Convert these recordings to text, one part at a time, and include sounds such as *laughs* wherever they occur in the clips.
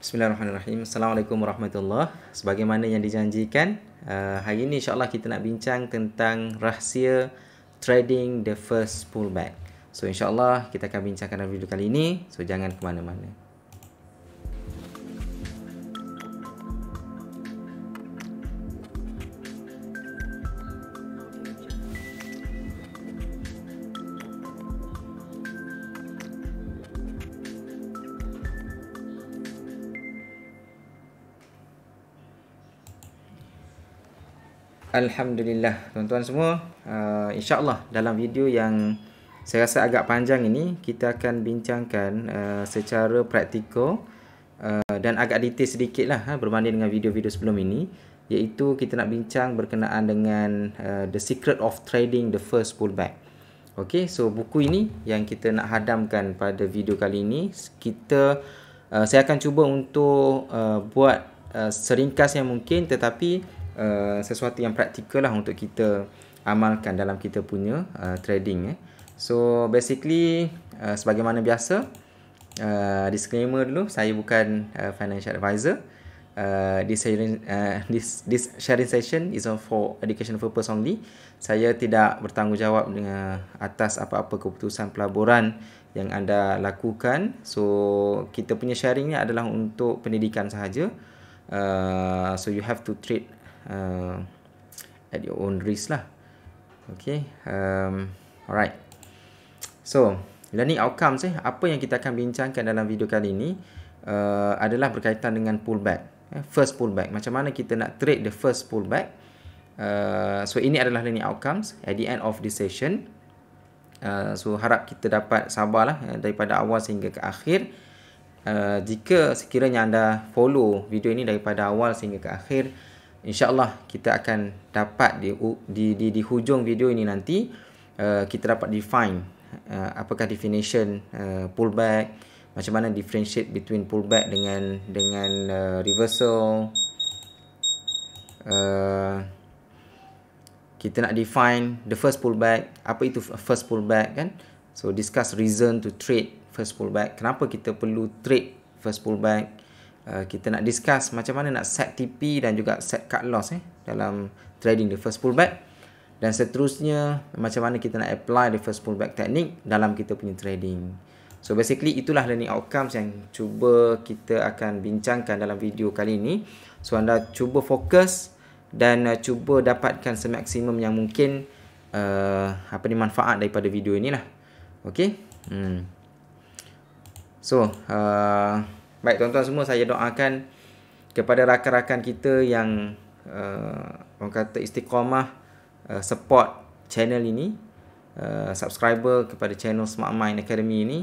Bismillahirrahmanirrahim. Assalamualaikum warahmatullahi. Sebagaimana yang dijanjikan, uh, hari ini insya-Allah kita nak bincang tentang rahsia trading the first pullback. So insya-Allah kita akan bincangkan dalam video kali ini. So jangan ke mana-mana. Alhamdulillah tuan-tuan semua uh, InsyaAllah dalam video yang saya rasa agak panjang ini Kita akan bincangkan uh, secara praktikal uh, Dan agak detail sedikit lah ha, Berbanding dengan video-video sebelum ini Iaitu kita nak bincang berkenaan dengan uh, The Secret of Trading the First Pullback Okay so buku ini yang kita nak hadamkan pada video kali ini Kita uh, Saya akan cuba untuk uh, buat uh, seringkas yang mungkin Tetapi Uh, sesuatu yang praktikal lah untuk kita amalkan dalam kita punya uh, trading eh. So basically uh, sebagaimana biasa uh, disclaimer dulu saya bukan uh, financial advisor. Uh, this sharing uh, this this sharing session is on for education purpose only. Saya tidak bertanggungjawab dengan atas apa-apa keputusan pelaburan yang anda lakukan. So kita punya sharing ni adalah untuk pendidikan sahaja. Uh, so you have to treat uh, at your own risk lah. Okay. Um, alright. So, learning outcomes eh. Apa yang kita akan bincangkan dalam video kali ini uh, adalah berkaitan dengan pullback. Eh, first pullback. Macam mana kita nak trade the first pullback. Uh, so, ini adalah learning outcomes at the end of the session. Uh, so, harap kita dapat sabarlah eh, daripada awal sehingga ke akhir. Uh, jika sekiranya anda follow video ini daripada awal sehingga ke akhir, insyaallah kita akan dapat di, di di di hujung video ini nanti uh, kita dapat define uh, apakah definition uh, pullback macam mana differentiate between pullback dengan dengan uh, reversal uh, kita nak define the first pullback apa itu first pullback kan so discuss reason to trade first pullback kenapa kita perlu trade first pullback Eh, kita nak discuss macam mana nak set TP dan juga set cut loss eh dalam trading the first pullback dan seterusnya macam mana kita nak apply the first pullback teknik dalam kita punya trading. So basically itulah learning outcomes yang cuba kita akan bincangkan dalam video kali ini. So anda cuba fokus dan uh, cuba dapatkan semaksimum yang mungkin uh, apa ni manfaat daripada video inilah. Okay. Hmm. So, uh, Baik tuan-tuan semua saya doakan kepada rakan-rakan kita yang uh, orang kata istiqamah uh, support channel ini uh, subscriber kepada channel Smart Mind Academy ini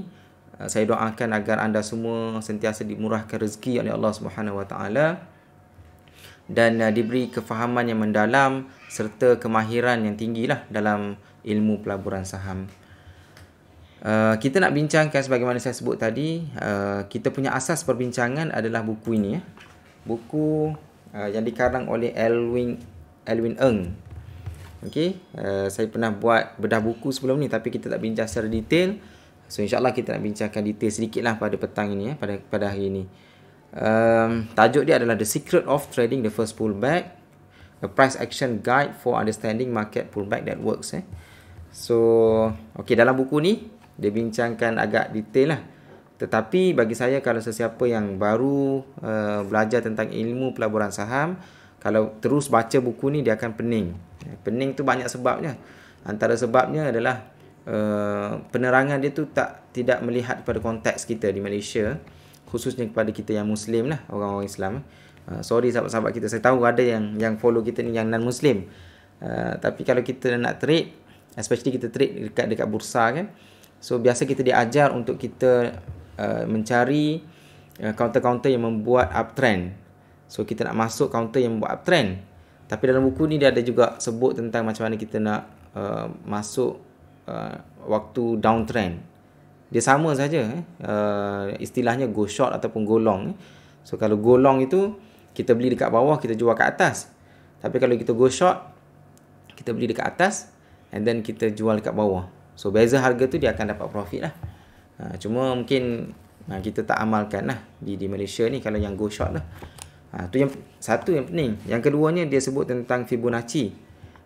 uh, saya doakan agar anda semua sentiasa dimurahkan rezeki oleh Allah Subhanahu Wa Taala dan uh, diberi kefahaman yang mendalam serta kemahiran yang tinggilah dalam ilmu pelaburan saham. Uh, kita nak bincangkan sebagaimana saya sebut tadi uh, Kita punya asas perbincangan adalah buku ini ya. Buku uh, yang dikarang oleh Elwin, Elwin Ng okay? uh, Saya pernah buat bedah buku sebelum ni Tapi kita tak bincang secara detail So insyaAllah kita nak bincangkan detail sedikit lah pada petang ini ya, pada, pada hari ini um, Tajuk dia adalah The Secret of Trading the First Pullback A Price Action Guide for Understanding Market Pullback That Works eh. So, okay, dalam buku ni dia bincangkan agak detail lah tetapi bagi saya kalau sesiapa yang baru uh, belajar tentang ilmu pelaburan saham kalau terus baca buku ni dia akan pening pening tu banyak sebabnya antara sebabnya adalah uh, penerangan dia tu tak tidak melihat pada konteks kita di Malaysia khususnya kepada kita yang muslim lah orang-orang Islam uh, sorry sahabat-sahabat kita saya tahu ada yang yang follow kita ni yang non muslim uh, tapi kalau kita nak trade especially kita trade dekat dekat bursa kan uh, So biasa kita diajar untuk kita uh, mencari uh, counter-counter yang membuat uptrend. So kita nak masuk counter yang membuat uptrend. Tapi dalam buku ni dia ada juga sebut tentang macam mana kita nak uh, masuk uh, waktu downtrend. Dia sama saja eh. Uh, istilahnya go short ataupun go long. Eh. So kalau go long itu kita beli dekat bawah, kita jual kat atas. Tapi kalau kita go short, kita beli dekat atas and then kita jual dekat bawah. So beza harga tu dia akan dapat profit lah ha, Cuma mungkin ha, kita tak amalkan lah di, di Malaysia ni kalau yang go short lah ha, tu yang Satu yang pening Yang keduanya dia sebut tentang Fibonacci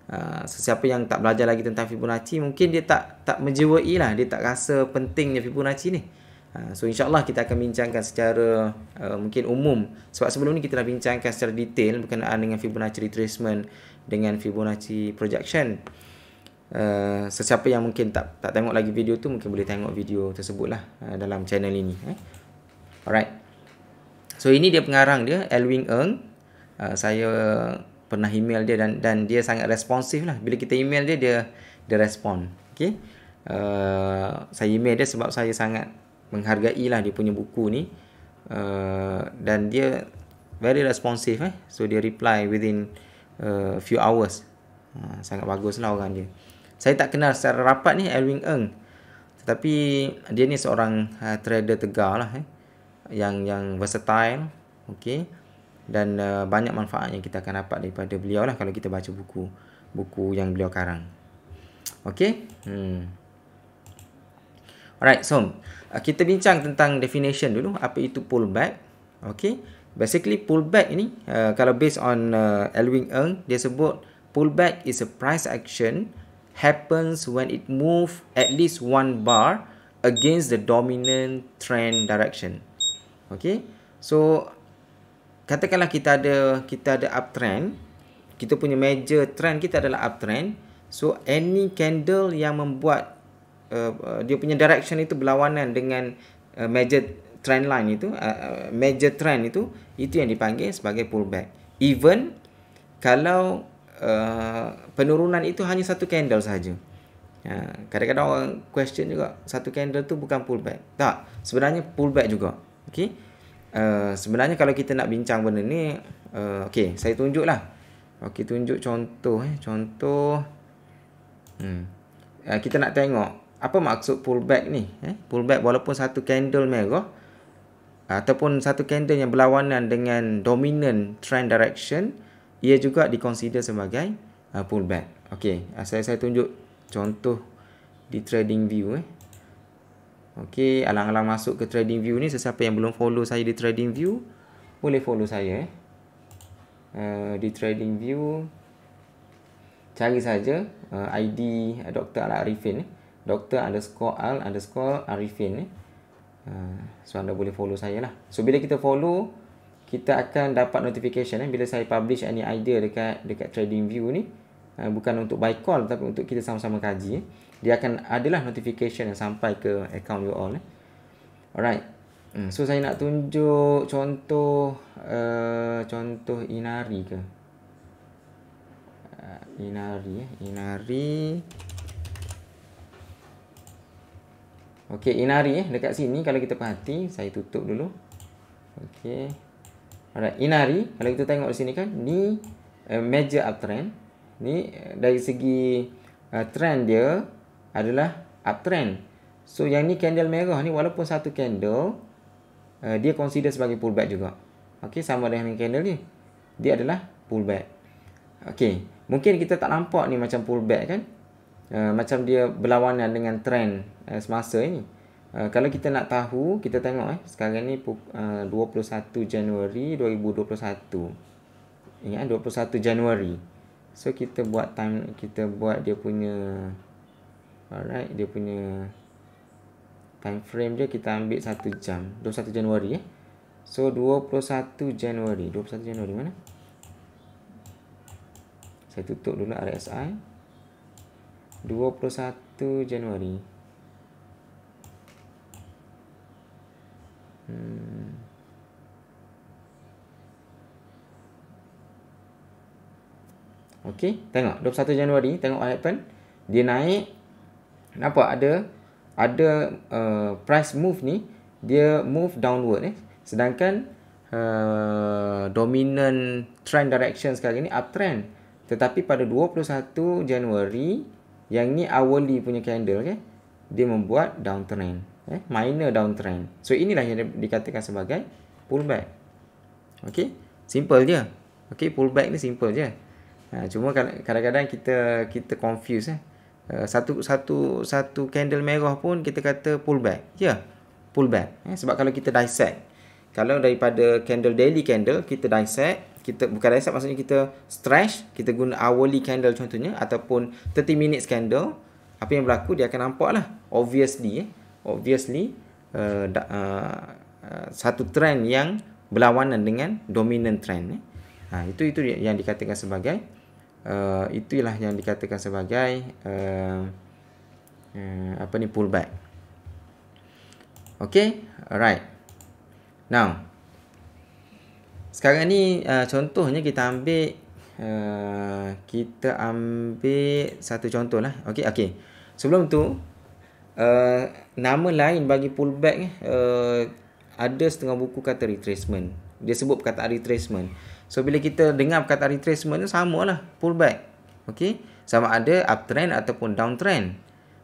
ha, Sesiapa yang tak belajar lagi tentang Fibonacci Mungkin dia tak tak menjewai lah Dia tak rasa pentingnya Fibonacci ni ha, So insyaAllah kita akan bincangkan secara uh, mungkin umum Sebab sebelum ni kita dah bincangkan secara detail Berkenaan dengan Fibonacci retracement Dengan Fibonacci projection Eh, sesiapa yang mungkin tak tak tengok lagi video tu mungkin boleh tengok video tersebutlah uh, eh, dalam channel ini eh. Alright. So ini dia pengarang dia Elwing Eng. Uh, saya pernah email dia dan dan dia sangat responsif lah bila kita email dia dia dia respon. Okey. Uh, eh, saya email dia sebab saya sangat menghargai lah dia punya buku ni. Uh, dan dia very responsif. eh. So dia reply within uh, few hours. Uh, sangat baguslah orang dia saya tak kenal secara rapat ni Elwin Ng. Tetapi dia ni seorang uh, trader tegar lah eh. Yang yang versatile. Okay. Dan uh, banyak manfaat yang kita akan dapat daripada beliau lah kalau kita baca buku. Buku yang beliau karang. Okay. Hmm. Alright, so uh, kita bincang tentang definition dulu. Apa itu pullback? Okay. Basically pullback ni uh, kalau based on uh, Elwin Ng dia sebut pullback is a price action happens when it moves at least one bar against the dominant trend direction. Okay, so katakanlah kita ada kita ada uptrend, kita punya major trend kita adalah uptrend. So any candle yang membuat uh, uh dia punya direction itu berlawanan dengan uh, major trend line itu, uh, uh major trend itu, itu yang dipanggil sebagai pullback. Even kalau Uh, penurunan itu hanya satu candle saja. Ya, kadang-kadang orang question juga satu candle tu bukan pullback. Tak, sebenarnya pullback juga. Okey. Uh, sebenarnya kalau kita nak bincang benda ni uh, Okay, saya tunjuklah Okay, tunjuk contoh eh. Contoh hmm. uh, Kita nak tengok Apa maksud pullback ni eh? Pullback walaupun satu candle merah Ataupun satu candle yang berlawanan Dengan dominant trend direction uh, ia juga dikonsider sebagai uh, pullback. Okey, uh, saya saya tunjuk contoh di trading view eh. Okey, alang-alang masuk ke trading view ni sesiapa yang belum follow saya di trading view boleh follow saya eh. Uh, di trading view cari saja uh, ID uh, Dr. Al Arifin eh. Dr. underscore Al underscore Arifin eh. uh, so anda boleh follow saya lah so bila kita follow kita akan dapat notification eh, bila saya publish any idea dekat dekat trading view ni uh, bukan untuk buy call tapi untuk kita sama-sama kaji eh. dia akan adalah notification yang sampai ke account you all eh. alright hmm. so saya nak tunjuk contoh uh, contoh inari ke uh, inari eh. inari Okey, inari eh dekat sini kalau kita perhati, saya tutup dulu. Okey. Alright, inari kalau kita tengok di sini kan ni uh, major uptrend. Ni uh, dari segi uh, trend dia adalah uptrend. So yang ni candle merah ni walaupun satu candle uh, dia consider sebagai pullback juga. Okey, sama dengan candle ni. Dia adalah pullback. Okey, mungkin kita tak nampak ni macam pullback kan? Uh, macam dia berlawanan dengan trend uh, semasa ini. Uh, kalau kita nak tahu, kita tengok eh sekarang ni uh, 21 Januari 2021. Ingat 21 eh, Januari. So kita buat time kita buat dia punya alright dia punya time frame dia kita ambil 1 jam 21 Januari eh. So 21 Januari, 21 Januari mana? Saya tutup dulu RSI. 21 Januari. Hmm. Okey, tengok 21 Januari, tengok what happen. Dia naik. Kenapa ada ada uh, price move ni, dia move downward eh. Sedangkan uh, dominant trend direction sekali ni uptrend. Tetapi pada 21 Januari, yang ni hourly punya candle okay, dia membuat downtrend eh, minor downtrend. So inilah yang dikatakan sebagai pullback. Okey, simple je. Okey, pullback ni simple je. Ha, cuma kadang-kadang kita kita confuse eh. Ha, satu satu satu candle merah pun kita kata pullback. Ya. Yeah, pullback. Eh, sebab kalau kita dissect kalau daripada candle daily candle kita dissect, kita bukan dissect maksudnya kita stretch, kita guna hourly candle contohnya ataupun 30 minutes candle, apa yang berlaku dia akan nampak lah, obviously eh obviously uh, uh, uh, satu trend yang berlawanan dengan dominant trend eh. ha, itu itu yang dikatakan sebagai uh, itulah yang dikatakan sebagai uh, uh, apa ni pullback okay alright now sekarang ni uh, contohnya kita ambil Uh, kita ambil satu contoh lah. Okay, okay. Sebelum tu, Uh, nama lain bagi pullback uh, ada setengah buku kata retracement. Dia sebut perkataan retracement. So bila kita dengar perkataan retracement tu samalah pullback. Okey? Sama ada uptrend ataupun downtrend.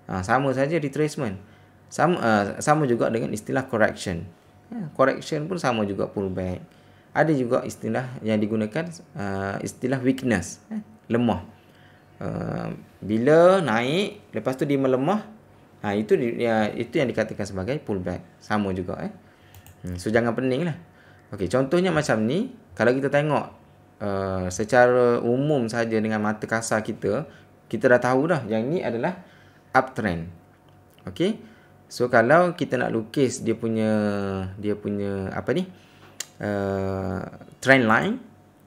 Ha, sama saja retracement. Sama uh, sama juga dengan istilah correction. Yeah, correction pun sama juga pullback. Ada juga istilah yang digunakan uh, istilah weakness, eh, lemah. Uh, bila naik lepas tu dia melemah Ha, itu ya, itu yang dikatakan sebagai pullback. Sama juga eh. Hmm, so jangan pening lah. Okey, contohnya macam ni. Kalau kita tengok uh, secara umum saja dengan mata kasar kita, kita dah tahu dah yang ni adalah uptrend. Okey. So kalau kita nak lukis dia punya dia punya apa ni? Uh, trend line.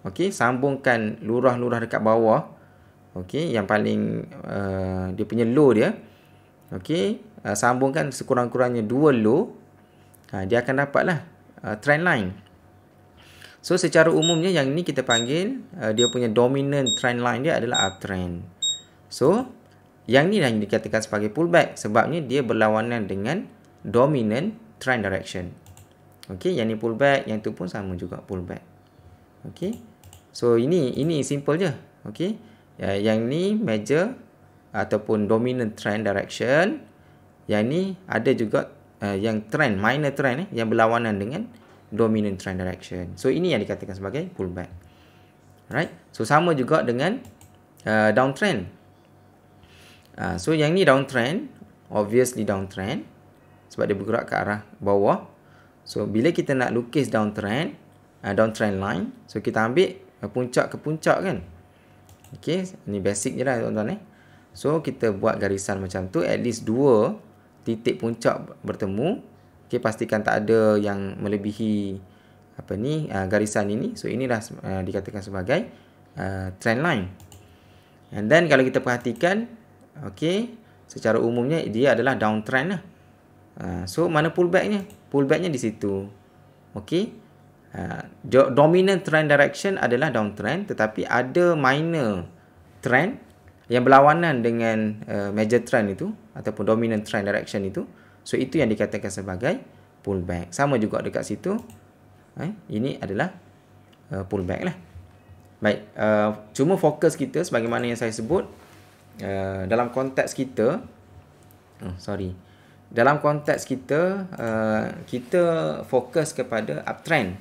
Okey, sambungkan lurah-lurah dekat bawah. Okey, yang paling uh, dia punya low dia. Okey, uh, sambungkan sekurang-kurangnya dua low. Uh, ah, dia akan dapatlah uh, trend line. So secara umumnya yang ini kita panggil uh, dia punya dominant trend line dia adalah uptrend. So yang ini yang dikatakan sebagai pullback sebabnya dia berlawanan dengan dominant trend direction. Okey, yang ni pullback, yang tu pun sama juga pullback. Okey. So ini ini simple je. Okey. Uh, yang ni major ataupun dominant trend direction yang ni ada juga uh, yang trend minor trend eh, yang berlawanan dengan dominant trend direction so ini yang dikatakan sebagai pullback right so sama juga dengan uh, downtrend uh, so yang ni downtrend obviously downtrend sebab dia bergerak ke arah bawah so bila kita nak lukis downtrend uh, downtrend line so kita ambil uh, puncak ke puncak kan Okay, ni basic je lah tuan-tuan eh. So kita buat garisan macam tu at least dua titik puncak bertemu. Okey pastikan tak ada yang melebihi apa ni uh, garisan ini. So inilah uh, dikatakan sebagai uh, trend line. And then kalau kita perhatikan okay, secara umumnya dia adalah downtrend lah. Uh, so mana pullbacknya? Pullbacknya di situ. Okay, Uh, dominant trend direction adalah downtrend tetapi ada minor trend yang berlawanan dengan uh, major trend itu ataupun dominant trend direction itu so itu yang dikatakan sebagai pullback sama juga dekat situ eh, ini adalah uh, pullback lah baik uh, cuma fokus kita sebagaimana yang saya sebut uh, dalam konteks kita oh, sorry dalam konteks kita uh, kita fokus kepada uptrend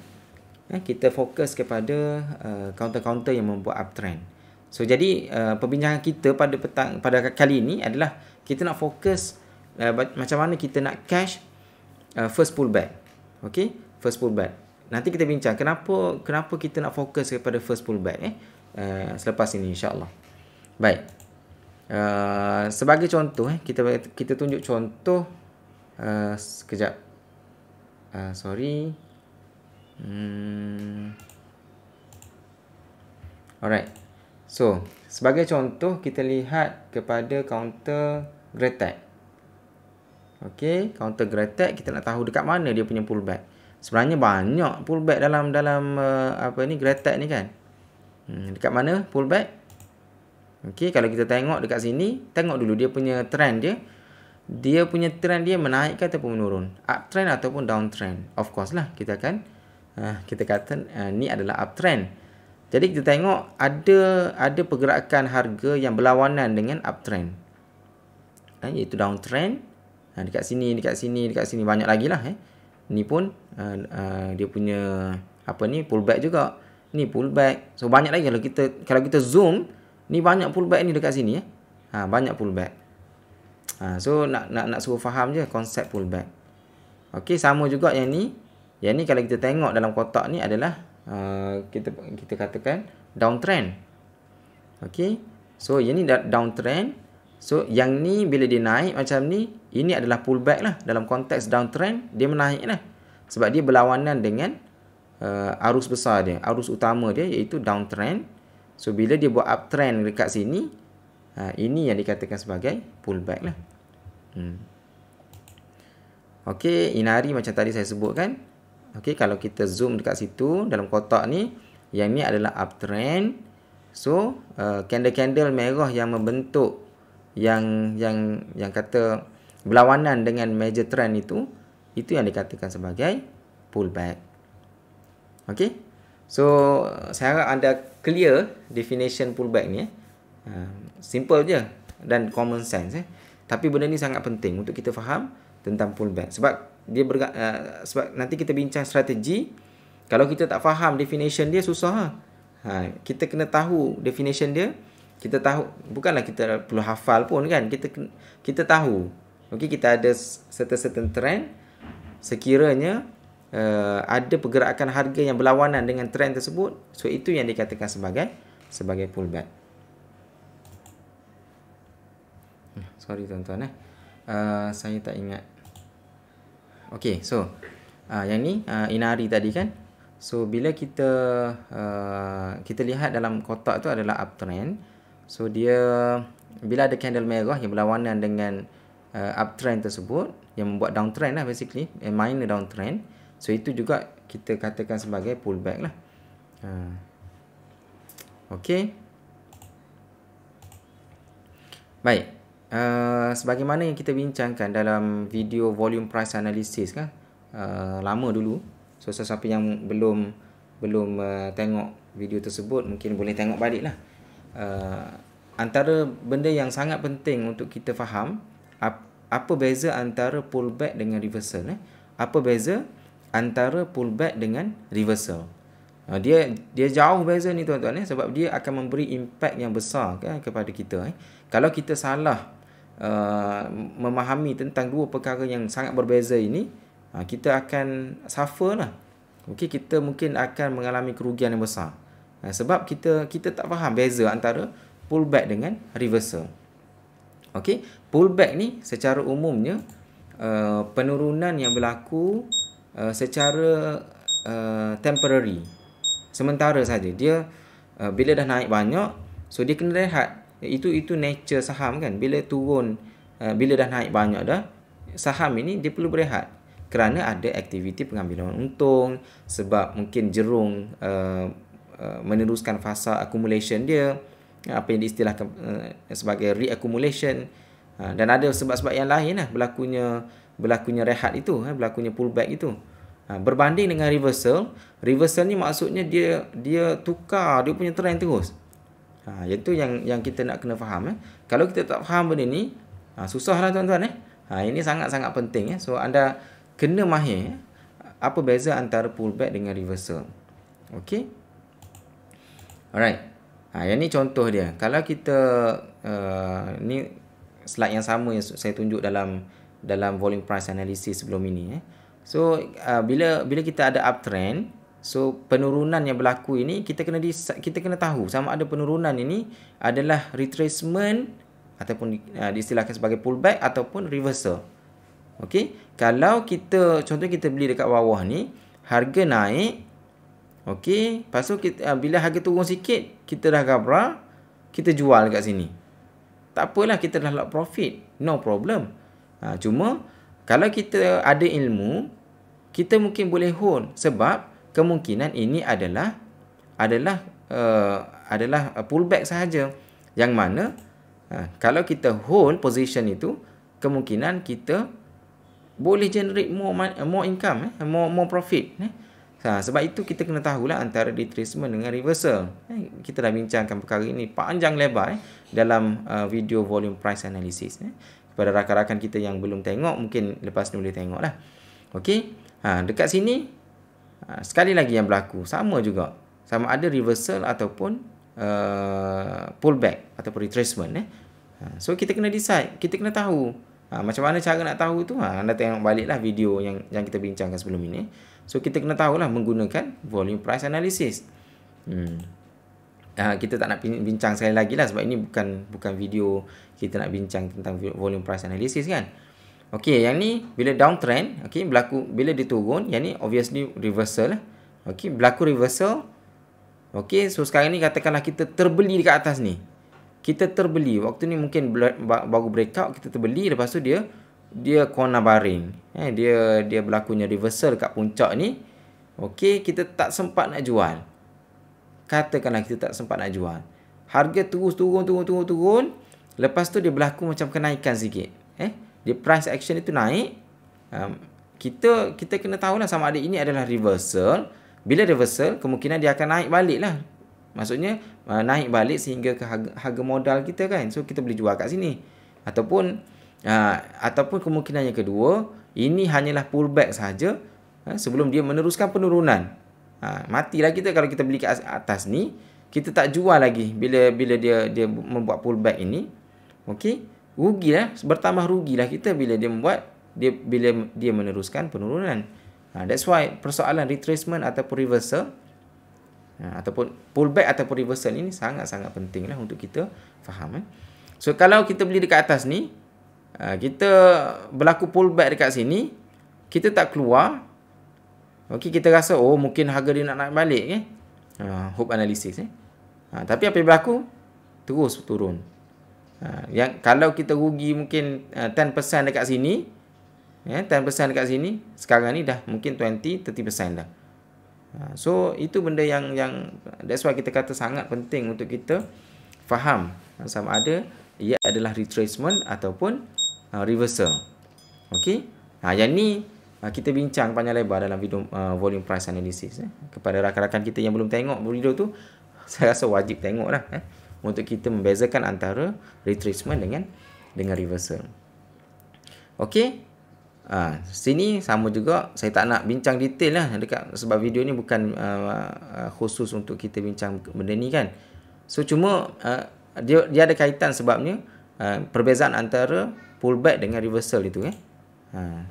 eh, kita fokus kepada uh, counter-counter yang membuat uptrend So jadi uh, perbincangan kita pada petang pada kali ini adalah kita nak fokus uh, macam mana kita nak cash uh, first pullback. Okay, first pullback. Nanti kita bincang kenapa kenapa kita nak fokus kepada first pullback eh uh, selepas ini insya-Allah. Baik. Uh, sebagai contoh eh kita kita tunjuk contoh uh, sekejap. Uh, sorry. Hmm. Alright. So, sebagai contoh kita lihat kepada counter Gretek. Okey, counter Gretek kita nak tahu dekat mana dia punya pullback. Sebenarnya banyak pullback dalam dalam uh, apa ni Gretek ni kan. Hmm, dekat mana pullback? Okey, kalau kita tengok dekat sini, tengok dulu dia punya trend dia. Dia punya trend dia menaik ke ataupun menurun? Uptrend ataupun downtrend? Of course lah kita akan uh, kita kata uh, ni adalah uptrend. Jadi kita tengok ada ada pergerakan harga yang berlawanan dengan uptrend. Eh, iaitu downtrend. Ha, dekat sini, dekat sini, dekat sini. Banyak lagi lah. Eh. Ni pun uh, uh, dia punya apa ni pullback juga. Ni pullback. So banyak lagi kalau kita kalau kita zoom. Ni banyak pullback ni dekat sini. Eh. Ha, banyak pullback. Ha, so nak nak nak suruh faham je konsep pullback. Okay, sama juga yang ni. Yang ni kalau kita tengok dalam kotak ni adalah uh, kita kita katakan downtrend. Okey. So yang ni downtrend. So yang ni bila dia naik macam ni, ini adalah pullback lah dalam konteks downtrend dia menaik lah. Sebab dia berlawanan dengan uh, arus besar dia, arus utama dia iaitu downtrend. So bila dia buat uptrend dekat sini, uh, ini yang dikatakan sebagai pullback lah. Hmm. Okey, inari macam tadi saya sebutkan Okey, kalau kita zoom dekat situ dalam kotak ni, yang ni adalah uptrend. So, uh, candle-candle uh, merah yang membentuk yang yang yang kata berlawanan dengan major trend itu, itu yang dikatakan sebagai pullback. Okey. So, saya harap anda clear definition pullback ni. Eh. Uh, simple je dan common sense eh. Tapi benda ni sangat penting untuk kita faham tentang pullback. Sebab dia berga, uh, sebab nanti kita bincang strategi kalau kita tak faham definition dia susah lah. ha kita kena tahu definition dia kita tahu bukanlah kita perlu hafal pun kan kita kita tahu okey kita ada certain-certain trend sekiranya uh, ada pergerakan harga yang berlawanan dengan trend tersebut so itu yang dikatakan sebagai sebagai pullback hmm, sorry tuan-tuan eh uh, saya tak ingat Okey, so uh, yang ni uh, inari tadi kan. So bila kita uh, kita lihat dalam kotak tu adalah uptrend. So dia bila ada candle merah yang berlawanan dengan uh, uptrend tersebut yang membuat downtrend lah basically, a eh, minor downtrend. So itu juga kita katakan sebagai pullback lah. Uh, okay. Baik uh, sebagaimana yang kita bincangkan dalam video volume price analysis kan uh, lama dulu so sesiapa yang belum belum uh, tengok video tersebut mungkin boleh tengok baliklah uh, antara benda yang sangat penting untuk kita faham ap, apa beza antara pullback dengan reversal eh apa beza antara pullback dengan reversal dia dia jauh beza ni tuan-tuan eh sebab dia akan memberi impact yang besar kan, kepada kita eh kalau kita salah uh, memahami tentang dua perkara yang sangat berbeza ini, uh, kita akan suffer lah. Okey, kita mungkin akan mengalami kerugian yang besar. Uh, sebab kita kita tak faham beza antara pullback dengan reversal. Okey, pullback ni secara umumnya uh, penurunan yang berlaku uh, secara uh, temporary. Sementara saja dia uh, bila dah naik banyak, so dia kena rehat itu itu nature saham kan bila turun uh, bila dah naik banyak dah saham ini dia perlu berehat kerana ada aktiviti pengambilan untung sebab mungkin jerung uh, uh, meneruskan fasa accumulation dia apa yang diistilahkan uh, sebagai reaccumulation uh, dan ada sebab-sebab yang lain lah berlakunya berlakunya rehat itu berlakunya pullback itu berbanding dengan reversal reversal ni maksudnya dia dia tukar dia punya trend terus Ha, yang tu yang yang kita nak kena faham eh. Kalau kita tak faham benda ni, ha, susahlah tuan-tuan eh. Ha, ini sangat-sangat penting eh. So anda kena mahir eh. apa beza antara pullback dengan reversal. Okey. Alright. Ha, yang ni contoh dia. Kalau kita uh, ni slide yang sama yang saya tunjuk dalam dalam volume price analysis sebelum ini eh. So uh, bila bila kita ada uptrend, So penurunan yang berlaku ini kita kena di, kita kena tahu sama ada penurunan ini adalah retracement ataupun uh, diistilahkan sebagai pullback ataupun reversal. Okey, kalau kita contoh kita beli dekat bawah ni, harga naik. Okey, lepas tu kita, uh, bila harga turun sikit, kita dah gabra, kita jual dekat sini. Tak apalah kita dah lock profit, no problem. Uh, cuma kalau kita ada ilmu, kita mungkin boleh hold sebab kemungkinan ini adalah adalah uh, adalah eh, pullback sahaja yang mana uh, kalau kita hold position itu kemungkinan kita boleh generate more more income eh more more profit eh ha, sebab itu kita kena tahulah antara retracement dengan reversal eh, kita dah bincangkan perkara ini panjang lebar eh dalam uh, video volume price analysis eh kepada rakan-rakan kita yang belum tengok mungkin lepas ni boleh tengoklah okey ha dekat sini Ha, sekali lagi yang berlaku sama juga sama ada reversal ataupun uh, pullback ataupun retracement eh ha, so kita kena decide kita kena tahu ha, macam mana cara nak tahu tu ha, anda tengok baliklah video yang yang kita bincangkan sebelum ini so kita kena tahu lah menggunakan volume price analysis hmm. Ha, kita tak nak bincang sekali lagi lah sebab ini bukan bukan video kita nak bincang tentang volume price analysis kan. Okey, yang ni bila downtrend, okey, berlaku bila dia turun, yang ni obviously reversal Okey, berlaku reversal. Okey, so sekarang ni katakanlah kita terbeli dekat atas ni. Kita terbeli. Waktu ni mungkin baru breakout, kita terbeli lepas tu dia dia corner baring. Eh, dia dia berlakunya reversal dekat puncak ni. Okey, kita tak sempat nak jual. Katakanlah kita tak sempat nak jual. Harga terus turun turun turun turun. Lepas tu dia berlaku macam kenaikan sikit. Eh, dia price action itu naik um, kita kita kena tahu lah sama ada ini adalah reversal bila reversal kemungkinan dia akan naik balik lah maksudnya uh, naik balik sehingga ke harga, harga modal kita kan so kita boleh jual kat sini ataupun uh, ataupun kemungkinan yang kedua ini hanyalah pullback sahaja uh, sebelum dia meneruskan penurunan uh, matilah kita kalau kita beli kat atas ni kita tak jual lagi bila bila dia dia membuat pullback ini okey Rugi lah bertambah rugi lah kita bila dia membuat dia bila dia meneruskan penurunan ha, that's why persoalan retracement ataupun reversal ha, ataupun pullback ataupun reversal ini sangat-sangat pentinglah untuk kita faham eh? so kalau kita beli dekat atas ni ha, kita berlaku pullback dekat sini kita tak keluar okey kita rasa oh mungkin harga dia nak naik balik eh? ha, hope analysis eh? ha, tapi apa yang berlaku terus turun Ha, yang kalau kita rugi mungkin uh, ha, 10% dekat sini ya yeah, 10% dekat sini sekarang ni dah mungkin 20 30% dah ha, so itu benda yang yang that's why kita kata sangat penting untuk kita faham sama ada ia adalah retracement ataupun uh, reversal okey ha yang ni uh, kita bincang panjang lebar dalam video uh, volume price analysis eh. kepada rakan-rakan kita yang belum tengok video tu *laughs* saya rasa wajib tengoklah eh untuk kita membezakan antara retracement dengan dengan reversal. Okey. Ha, sini sama juga saya tak nak bincang detail lah dekat sebab video ni bukan uh, khusus untuk kita bincang benda ni kan. So cuma uh, dia dia ada kaitan sebabnya uh, perbezaan antara pullback dengan reversal itu eh. Ha.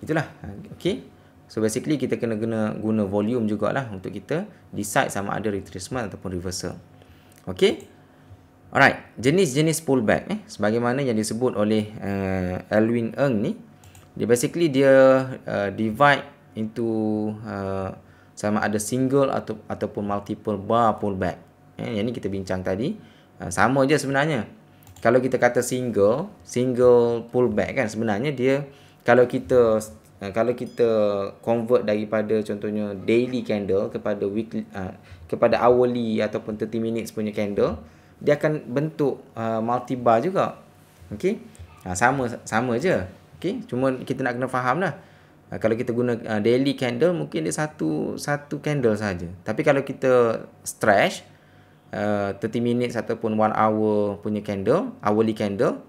Itulah. Okey. So basically kita kena guna guna volume jugalah untuk kita decide sama ada retracement ataupun reversal. Okey. Alright, jenis-jenis pullback eh sebagaimana yang disebut oleh uh, Alwin Eng ni, dia basically dia uh, divide into uh, sama ada single atau ataupun multiple bar pullback. Eh yang ni kita bincang tadi, uh, sama je sebenarnya. Kalau kita kata single, single pullback kan sebenarnya dia kalau kita kalau kita convert daripada contohnya daily candle kepada weekly uh, kepada hourly ataupun 30 minutes punya candle dia akan bentuk uh, multi bar juga okey ha, sama sama je okey cuma kita nak kena lah, ha, kalau kita guna uh, daily candle mungkin dia satu satu candle saja tapi kalau kita stretch uh, 30 minutes ataupun 1 hour punya candle hourly candle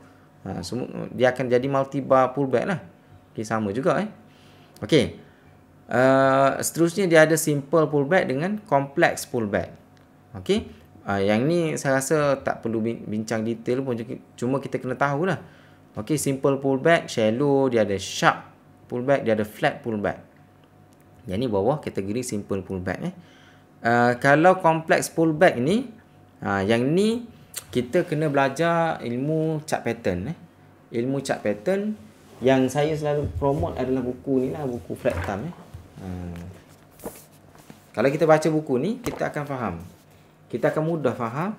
ha, semua, dia akan jadi multi bar pullback lah okey sama juga eh okey Uh, seterusnya dia ada simple pullback dengan complex pullback. Okey. Uh, yang ni saya rasa tak perlu bincang detail pun cuma kita kena tahu lah. Okey, simple pullback, shallow, dia ada sharp pullback, dia ada flat pullback. Yang ni bawah kategori simple pullback eh. Uh, kalau complex pullback ni uh, yang ni kita kena belajar ilmu chart pattern eh. Ilmu chart pattern yang saya selalu promote adalah buku ni lah, buku flat time eh. Hmm. Kalau kita baca buku ni kita akan faham. Kita akan mudah faham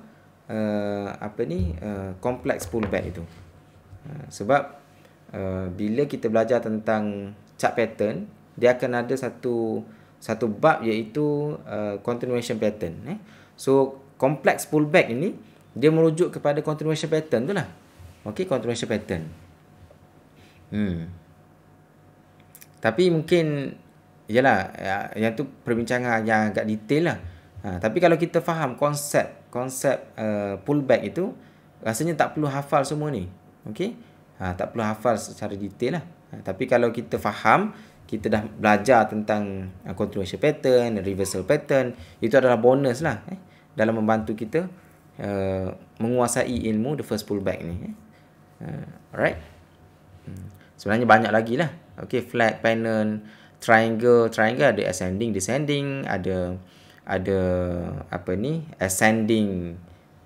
uh, apa ni eh, kompleks pullback itu. Uh, sebab uh, bila kita belajar tentang chart pattern, dia akan ada satu satu bab iaitu uh, continuation pattern eh. So kompleks pullback ini dia merujuk kepada continuation pattern tu lah. Okay continuation pattern. Hmm. Tapi mungkin Yalah ya, yang tu perbincangan yang agak detail lah. Ha, tapi kalau kita faham konsep konsep uh, pullback itu rasanya tak perlu hafal semua ni. okay? Ha, tak perlu hafal secara detail lah. Ha, tapi kalau kita faham kita dah belajar tentang uh, eh, continuation pattern, reversal pattern, itu adalah bonus lah eh, dalam membantu kita uh, menguasai ilmu the first pullback ni. Eh. Uh, alright? Hmm. Sebenarnya banyak lagi lah. Okay, flag, pattern triangle triangle ada ascending descending ada ada apa ni ascending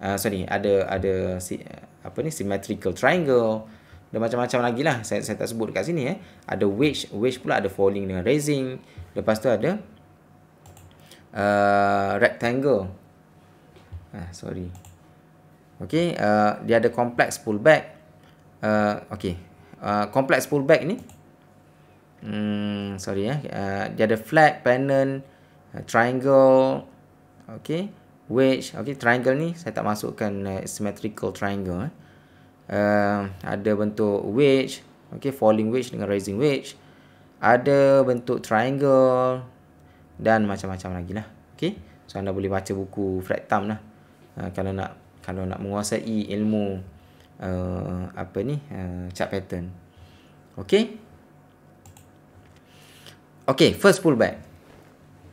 uh, sorry ada ada si, apa ni symmetrical triangle ada macam-macam lagi lah saya, saya tak sebut dekat sini eh ada wedge wedge pula ada falling dengan raising lepas tu ada uh, rectangle ah, sorry Okay, uh, dia ada complex pullback. Uh, okay, uh, complex pullback ni hmm, sorry ya. Uh, dia ada flat, pennant, uh, triangle, okay, wedge, okay, triangle ni saya tak masukkan uh, symmetrical triangle. Eh. Uh, ada bentuk wedge, okay, falling wedge dengan rising wedge. Ada bentuk triangle dan macam-macam lagi lah, okay. So anda boleh baca buku flat thumb lah. Uh, kalau nak kalau nak menguasai ilmu uh, apa ni uh, chart pattern, okay. Okay, first pullback.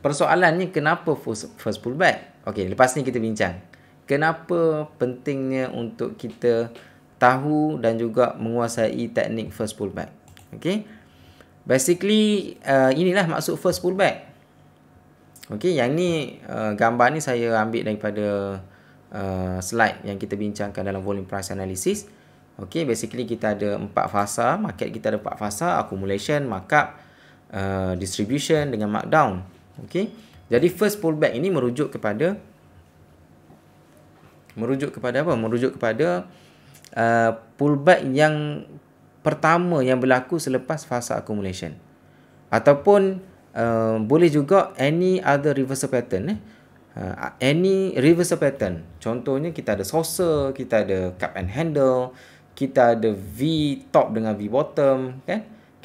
Persoalannya kenapa first, first pullback? Okay, lepas ni kita bincang. Kenapa pentingnya untuk kita tahu dan juga menguasai teknik first pullback? Okay. Basically, uh, inilah maksud first pullback. Okay, yang ni uh, gambar ni saya ambil daripada uh, slide yang kita bincangkan dalam volume price analysis. Okay, basically kita ada empat fasa. Market kita ada empat fasa. Accumulation, markup uh, distribution dengan markdown. Okey. Jadi first pullback ini merujuk kepada merujuk kepada apa? Merujuk kepada uh, pullback yang pertama yang berlaku selepas fasa accumulation. Ataupun uh, boleh juga any other reversal pattern eh. Uh, any reversal pattern. Contohnya kita ada saucer, kita ada cup and handle, kita ada V top dengan V bottom, kan? Okay?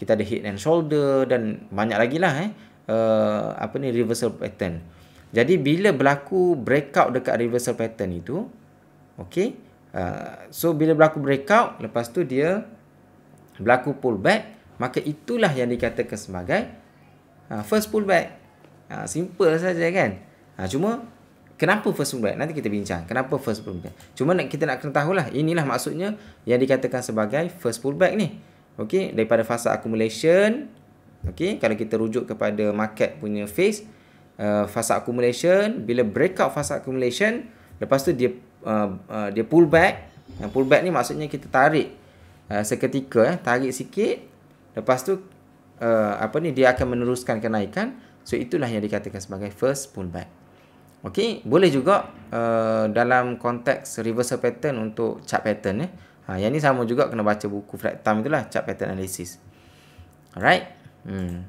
kita ada head and shoulder dan banyak lagi lah eh. Uh, apa ni reversal pattern. Jadi bila berlaku breakout dekat reversal pattern itu, okay, uh, so bila berlaku breakout, lepas tu dia berlaku pullback, maka itulah yang dikatakan sebagai uh, first pullback. Uh, simple saja kan? Uh, cuma kenapa first pullback? Nanti kita bincang. Kenapa first pullback? Cuma nak, kita nak kena tahulah inilah maksudnya yang dikatakan sebagai first pullback ni. Okey, daripada fasa accumulation, okey, kalau kita rujuk kepada market punya phase Uh, fasa accumulation bila breakout fasa accumulation lepas tu dia uh, uh, dia pull back yang pull back ni maksudnya kita tarik uh, seketika eh, tarik sikit lepas tu uh, apa ni dia akan meneruskan kenaikan so itulah yang dikatakan sebagai first pull back okey boleh juga uh, dalam konteks reversal pattern untuk chart pattern eh. Ha, yang ni sama juga kena baca buku flat time lah, chart pattern analysis. Alright. Hmm.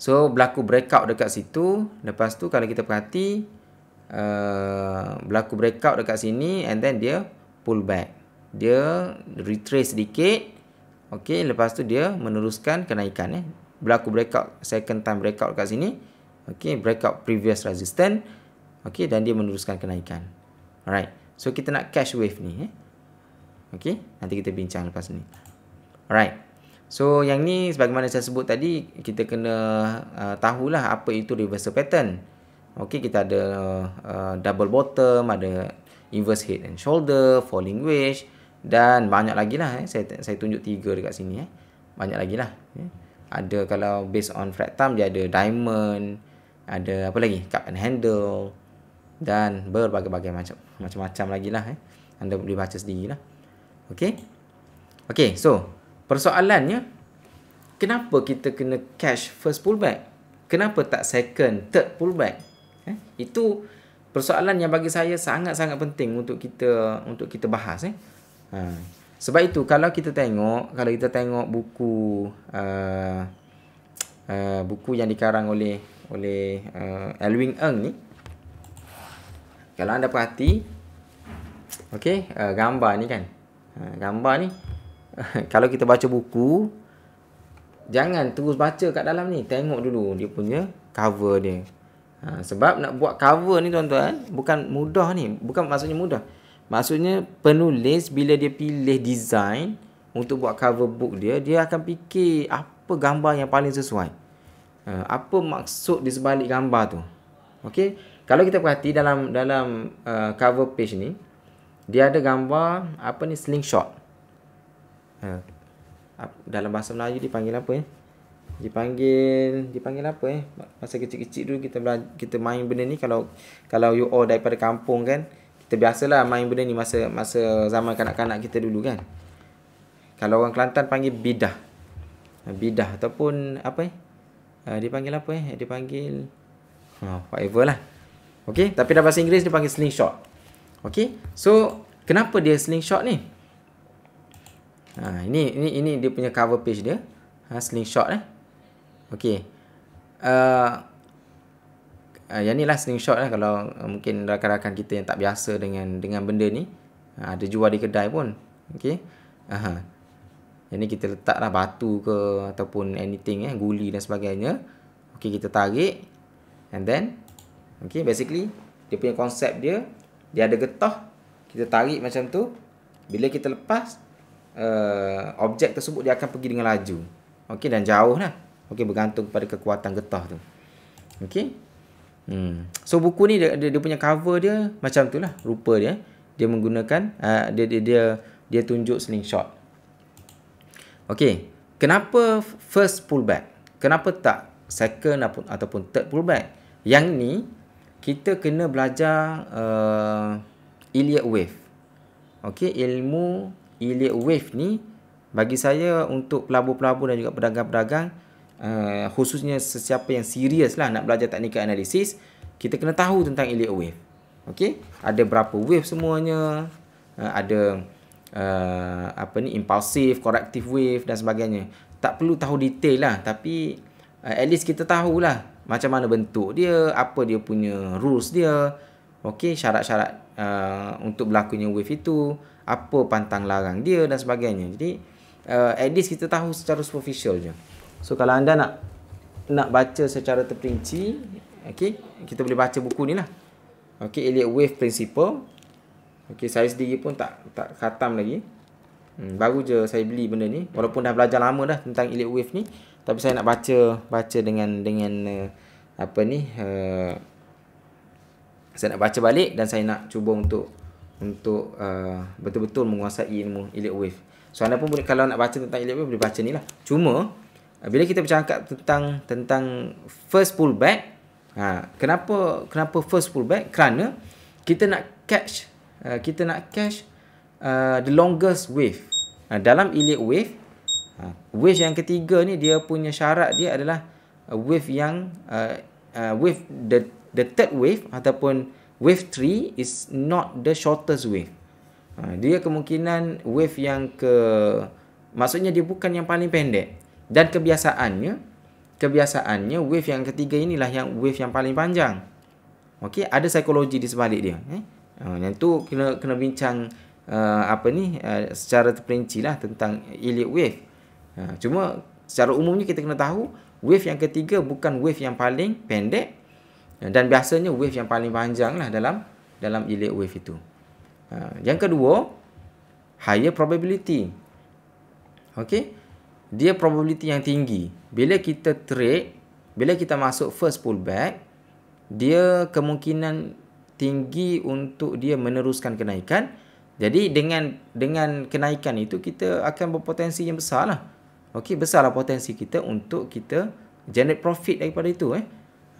So berlaku breakout dekat situ, lepas tu kalau kita perhati uh, berlaku breakout dekat sini and then dia pull back. Dia retrace sedikit. okay, lepas tu dia meneruskan kenaikan eh. Berlaku breakout second time breakout dekat sini. okay, breakout previous resistance. okay, dan dia meneruskan kenaikan. Alright. So kita nak cash wave ni eh. Okey, nanti kita bincang lepas ni. Alright. So yang ni sebagaimana saya sebut tadi, kita kena uh, tahulah apa itu reversal pattern. Okey, kita ada uh, double bottom, ada inverse head and shoulder, falling wedge dan banyak lagi lah. Eh. Saya, saya tunjuk tiga dekat sini. Eh. Banyak lagi lah. Eh. Ada kalau based on flat thumb, dia ada diamond, ada apa lagi, cup and handle dan berbagai-bagai macam macam-macam lagi lah. Eh. Anda boleh baca sendiri lah. Okay. Okay, so persoalannya, kenapa kita kena cash first pullback? Kenapa tak second, third pullback? Eh, itu persoalan yang bagi saya sangat-sangat penting untuk kita untuk kita bahas. Eh. Ha. Sebab itu, kalau kita tengok, kalau kita tengok buku uh, uh, buku yang dikarang oleh oleh uh, Elwin Eng ni, kalau anda perhati, okay, uh, gambar ni kan, Ha, gambar ni *laughs* kalau kita baca buku jangan terus baca kat dalam ni tengok dulu dia punya cover dia ha, sebab nak buat cover ni tuan-tuan bukan mudah ni bukan maksudnya mudah maksudnya penulis bila dia pilih design untuk buat cover book dia dia akan fikir apa gambar yang paling sesuai ha, apa maksud di sebalik gambar tu okey kalau kita perhati dalam dalam uh, cover page ni dia ada gambar apa ni slingshot. Ha. Dalam bahasa Melayu dipanggil apa ya? Eh? Dipanggil dipanggil apa eh? Masa kecil-kecil dulu kita kita main benda ni kalau kalau you all daripada kampung kan, kita biasalah main benda ni masa masa zaman kanak-kanak kita dulu kan. Kalau orang Kelantan panggil bidah. Ha, bidah ataupun apa eh? Ha, dipanggil apa eh? Dipanggil ha, whatever lah. okay tapi dalam bahasa Inggeris dipanggil slingshot. Okay, So, kenapa dia slingshot ni? Ha, ini ini ini dia punya cover page dia. Ha, slingshot eh. Okay, Uh, uh, yang ni lah slingshot lah kalau uh, mungkin rakan-rakan kita yang tak biasa dengan dengan benda ni. Ada uh, jual di kedai pun. Okay, Aha. Uh-huh. Yang ni kita letaklah batu ke ataupun anything eh guli dan sebagainya. Okay, kita tarik and then okay, basically dia punya konsep dia dia ada getah Kita tarik macam tu Bila kita lepas uh, Objek tersebut dia akan pergi dengan laju Okey dan jauh lah Okey bergantung pada kekuatan getah tu Okey hmm. So buku ni dia, dia, punya cover dia Macam tu lah rupa dia Dia menggunakan uh, dia, dia, dia dia tunjuk slingshot Okey Kenapa first pullback Kenapa tak second ataupun, ataupun third pullback Yang ni kita kena belajar uh, Iliad Wave. Okey, ilmu Iliad Wave ni bagi saya untuk pelabur-pelabur dan juga pedagang-pedagang uh, khususnya sesiapa yang serius lah nak belajar teknik analisis, kita kena tahu tentang Iliad Wave. Okey, ada berapa wave semuanya, uh, ada uh, apa ni impulsive, corrective wave dan sebagainya. Tak perlu tahu detail lah, tapi uh, at least kita tahulah macam mana bentuk dia, apa dia punya rules dia, okey syarat-syarat uh, untuk berlakunya wave itu, apa pantang larang dia dan sebagainya. Jadi uh, at least kita tahu secara superficial je. So kalau anda nak nak baca secara terperinci, okey, kita boleh baca buku ni lah. Okey, Elliot Wave Principle. Okey, saya sendiri pun tak tak khatam lagi. Hmm, baru je saya beli benda ni walaupun dah belajar lama dah tentang Elliot Wave ni tapi saya nak baca baca dengan dengan uh, apa ni uh, saya nak baca balik dan saya nak cuba untuk untuk uh, betul-betul menguasai ilmu Elliot Wave. So anda pun boleh kalau nak baca tentang Elliot Wave boleh baca ni lah. Cuma uh, bila kita bercakap tentang tentang first pullback, ha, kenapa kenapa first pullback? Kerana kita nak catch uh, kita nak catch uh, the longest wave. Uh, dalam Elliot Wave, Ha. wave yang ketiga ni dia punya syarat dia adalah uh, wave yang uh, uh, wave the the third wave ataupun wave three is not the shortest wave. Uh, dia kemungkinan wave yang ke maksudnya dia bukan yang paling pendek dan kebiasaannya kebiasaannya wave yang ketiga inilah yang wave yang paling panjang. Okey, ada psikologi di sebalik dia. Eh? Uh, yang tu kena kena bincang uh, apa ni uh, secara terperinci lah tentang elite wave. Ha, cuma secara umumnya kita kena tahu wave yang ketiga bukan wave yang paling pendek eh, dan biasanya wave yang paling panjang lah dalam dalam ilik wave itu. Ha, yang kedua, higher probability. okay? Dia probability yang tinggi. Bila kita trade, bila kita masuk first pullback, dia kemungkinan tinggi untuk dia meneruskan kenaikan. Jadi dengan dengan kenaikan itu kita akan berpotensi yang besar lah Okey, besarlah potensi kita untuk kita generate profit daripada itu eh.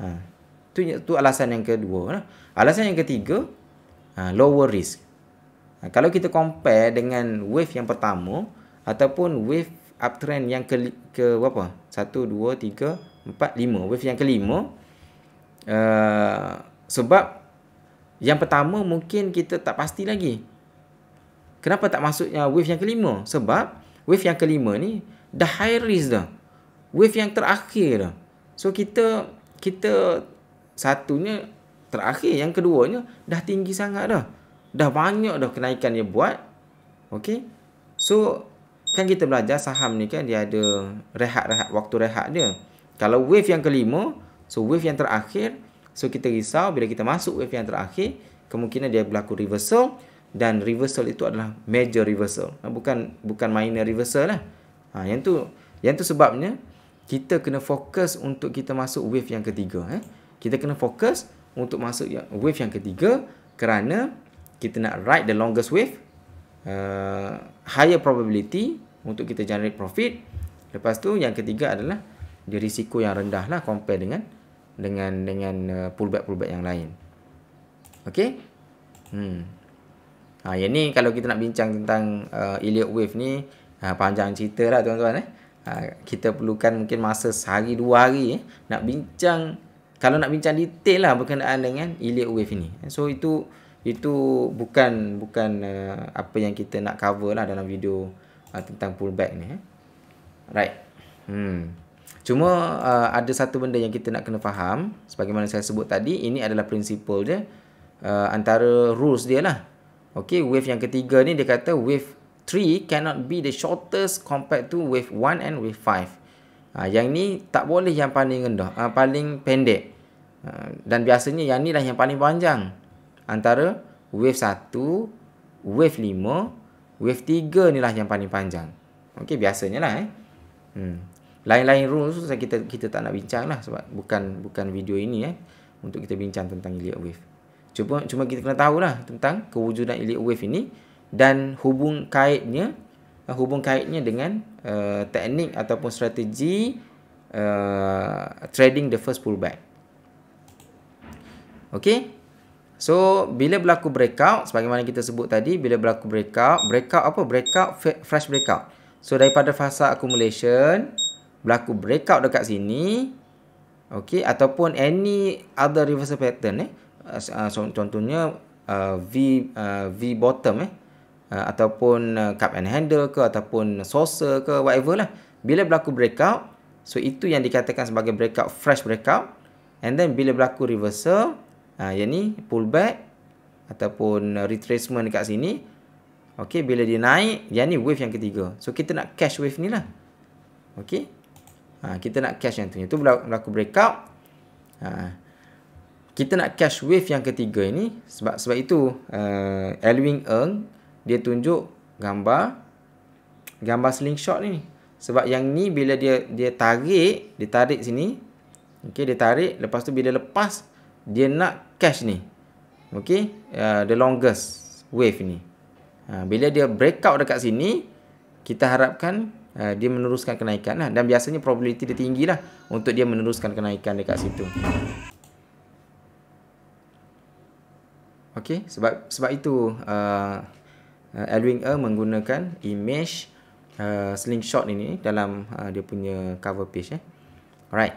Ha. Tu, tu alasan yang kedua lah. Alasan yang ketiga, ha, lower risk. Ha, kalau kita compare dengan wave yang pertama ataupun wave uptrend yang ke, ke apa? 1 2 3 4 5, wave yang kelima uh, sebab yang pertama mungkin kita tak pasti lagi. Kenapa tak masuknya wave yang kelima? Sebab wave yang kelima ni dah high risk dah. Wave yang terakhir dah. So kita kita satunya terakhir, yang keduanya dah tinggi sangat dah. Dah banyak dah kenaikan dia buat. Okey. So kan kita belajar saham ni kan dia ada rehat-rehat waktu rehat dia. Kalau wave yang kelima, so wave yang terakhir, so kita risau bila kita masuk wave yang terakhir, kemungkinan dia berlaku reversal dan reversal itu adalah major reversal. Bukan bukan minor reversal lah. Ha, yang tu yang tu sebabnya kita kena fokus untuk kita masuk wave yang ketiga eh. Kita kena fokus untuk masuk wave yang ketiga kerana kita nak ride the longest wave uh, higher probability untuk kita generate profit. Lepas tu yang ketiga adalah dia risiko yang rendah lah compare dengan dengan dengan uh, pullback pullback yang lain. Okay? Hmm. Ha, yang ni kalau kita nak bincang tentang uh, Elliott Wave ni ha, panjang cerita lah tuan-tuan eh. Ha, kita perlukan mungkin masa sehari dua hari eh, nak bincang kalau nak bincang detail lah berkenaan dengan Iliad Wave ini. So itu itu bukan bukan uh, apa yang kita nak cover lah dalam video uh, tentang pullback ni. Eh. Right. Hmm. Cuma uh, ada satu benda yang kita nak kena faham Sebagaimana saya sebut tadi Ini adalah prinsipal dia uh, Antara rules dia lah Okay, wave yang ketiga ni dia kata Wave 3 cannot be the shortest compared to wave one and wave five. Ha, yang ni tak boleh yang paling rendah, uh, paling pendek. Uh, dan biasanya yang ni lah yang paling panjang. Antara wave satu, wave lima, wave tiga ni lah yang paling panjang. Okey, biasanya lah eh. Hmm. Lain-lain rules tu kita, kita tak nak bincang lah sebab bukan bukan video ini eh. Untuk kita bincang tentang elite wave. Cuma, cuma kita kena tahulah tentang kewujudan elite wave ini dan hubung kaitnya eh, hubung kaitnya dengan uh, teknik ataupun strategi uh, trading the first pullback. Okay. So bila berlaku breakout sebagaimana kita sebut tadi bila berlaku breakout, breakout apa? Breakout fresh breakout. So daripada fasa accumulation berlaku breakout dekat sini okey ataupun any other reversal pattern eh uh, contohnya uh, V uh, V bottom eh Uh, ataupun uh, cup and handle ke ataupun saucer ke whatever lah bila berlaku breakout so itu yang dikatakan sebagai breakout fresh breakout and then bila berlaku reversal uh, yang pullback ataupun uh, retracement dekat sini Okay, bila dia naik, yang wave yang ketiga. So, kita nak catch wave ni lah. Okay. Ha, kita nak catch yang tu. Itu berlaku breakout. Ha, kita nak catch wave yang ketiga ini. Sebab sebab itu, uh, Elwing Eng, dia tunjuk gambar gambar slingshot ni sebab yang ni bila dia dia tarik dia tarik sini okey dia tarik lepas tu bila lepas dia nak catch ni okey uh, the longest wave ni uh, bila dia break breakout dekat sini kita harapkan uh, dia meneruskan kenaikan lah. dan biasanya probability dia tinggi lah untuk dia meneruskan kenaikan dekat situ okey sebab sebab itu uh, uh, Edwin Er menggunakan image uh, slingshot ini dalam uh, dia punya cover page eh. Alright.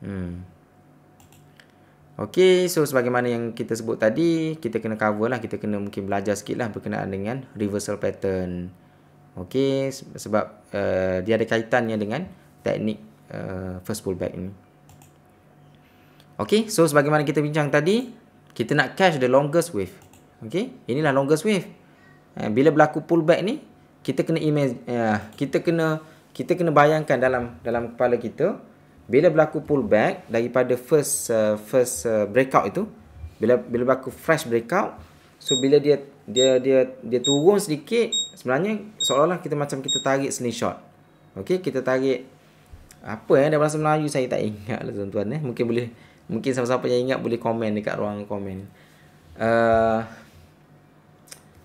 Hmm. Okay, so sebagaimana yang kita sebut tadi, kita kena cover lah, kita kena mungkin belajar sikit lah berkenaan dengan reversal pattern. Okay, sebab uh, dia ada kaitannya dengan teknik uh, first pullback ini. Okay, so sebagaimana kita bincang tadi, kita nak catch the longest wave. Okey, inilah longest wave. Eh, bila berlaku pullback ni, kita kena imagine eh, kita kena kita kena bayangkan dalam dalam kepala kita bila berlaku pullback daripada first uh, first uh, breakout itu, bila bila berlaku fresh breakout, so bila dia dia dia dia turun sedikit, sebenarnya seolah-olah kita macam kita tarik slingshot. Okey, kita tarik apa eh dalam bahasa Melayu saya tak ingat lah tuan-tuan eh. Mungkin boleh mungkin siapa-siapa yang ingat boleh komen dekat ruang komen. Uh,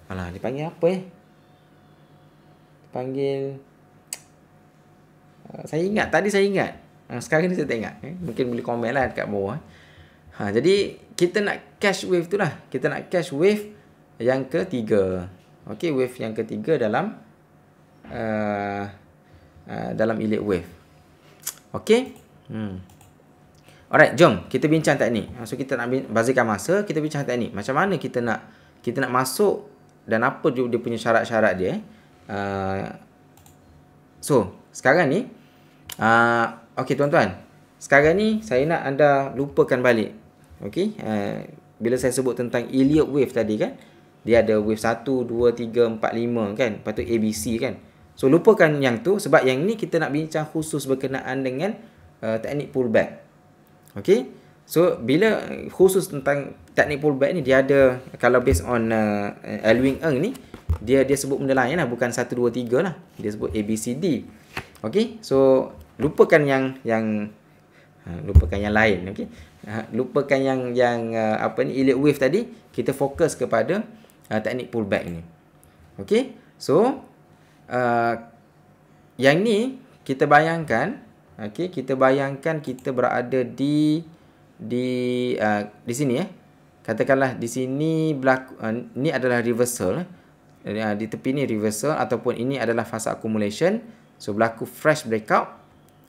Alah, dia panggil apa eh? panggil... *tsk* Ah, saya ingat, tadi saya ingat. Ah, sekarang ni saya tak ingat. Eh? Mungkin boleh komen lah dekat bawah. Eh? Ha, jadi, kita nak cash wave tu lah. Kita nak cash wave yang ketiga. Okay, wave yang ketiga dalam... Uh, uh, dalam elite wave. Okay? Hmm. Alright, jom kita bincang teknik. Ah, so kita nak bazirkan masa, kita bincang teknik. Macam mana kita nak kita nak masuk dan apa dia punya syarat-syarat dia Uh, so, sekarang ni uh, Okay tuan-tuan Sekarang ni saya nak anda lupakan balik Okay uh, Bila saya sebut tentang Elliot Wave tadi kan Dia ada wave 1, 2, 3, 4, 5 kan Lepas tu ABC kan So, lupakan yang tu Sebab yang ni kita nak bincang khusus berkenaan dengan uh, Teknik pullback Okay So bila khusus tentang teknik pullback ni dia ada kalau based on uh, Elwing Eng ni dia dia sebut benda lain lah bukan 1 2 3 lah. Dia sebut A B C D. Okey. So lupakan yang yang ha, lupakan yang lain okey. Ha, uh, lupakan yang yang uh, apa ni elliot wave tadi kita fokus kepada uh, teknik pullback ni. Okey. So uh, yang ni kita bayangkan okey kita bayangkan kita berada di di uh, di sini eh. Katakanlah di sini berlaku uh, ni adalah reversal. Eh. Uh, di tepi ni reversal ataupun ini adalah fasa accumulation. So berlaku fresh breakout.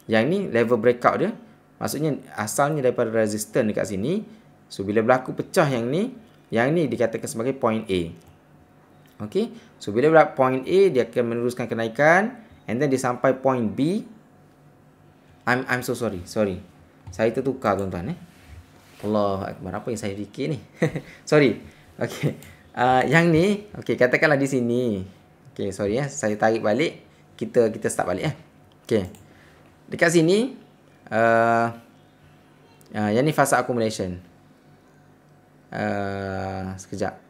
Yang ni level breakout dia. Maksudnya asalnya daripada resistance dekat sini. So bila berlaku pecah yang ni, yang ni dikatakan sebagai point A. Okey. So bila berlaku point A dia akan meneruskan kenaikan and then dia sampai point B. I'm I'm so sorry. Sorry. Saya tertukar tuan-tuan eh. Allah Akbar Apa yang saya fikir ni *laughs* Sorry Okay uh, ah, Yang ni Okay katakanlah di sini Okay sorry ya eh. Saya tarik balik Kita kita start balik ya eh. Okay Dekat sini uh, uh, Yang ni fasa accumulation uh, Sekejap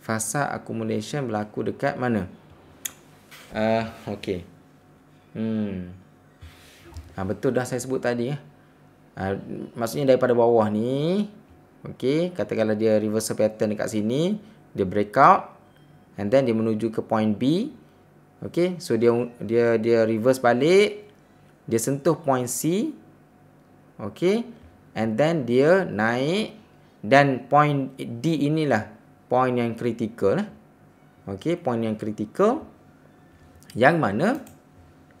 Fasa accumulation berlaku dekat mana? Uh, okay Hmm Ha, betul dah saya sebut tadi eh. Ha, maksudnya daripada bawah ni. Okey. Katakanlah dia reversal pattern dekat sini. Dia breakout. And then dia menuju ke point B. Okey. So dia dia dia reverse balik. Dia sentuh point C. Okey. And then dia naik. Dan point D inilah. Point yang kritikal, Okey. Point yang kritikal Yang mana.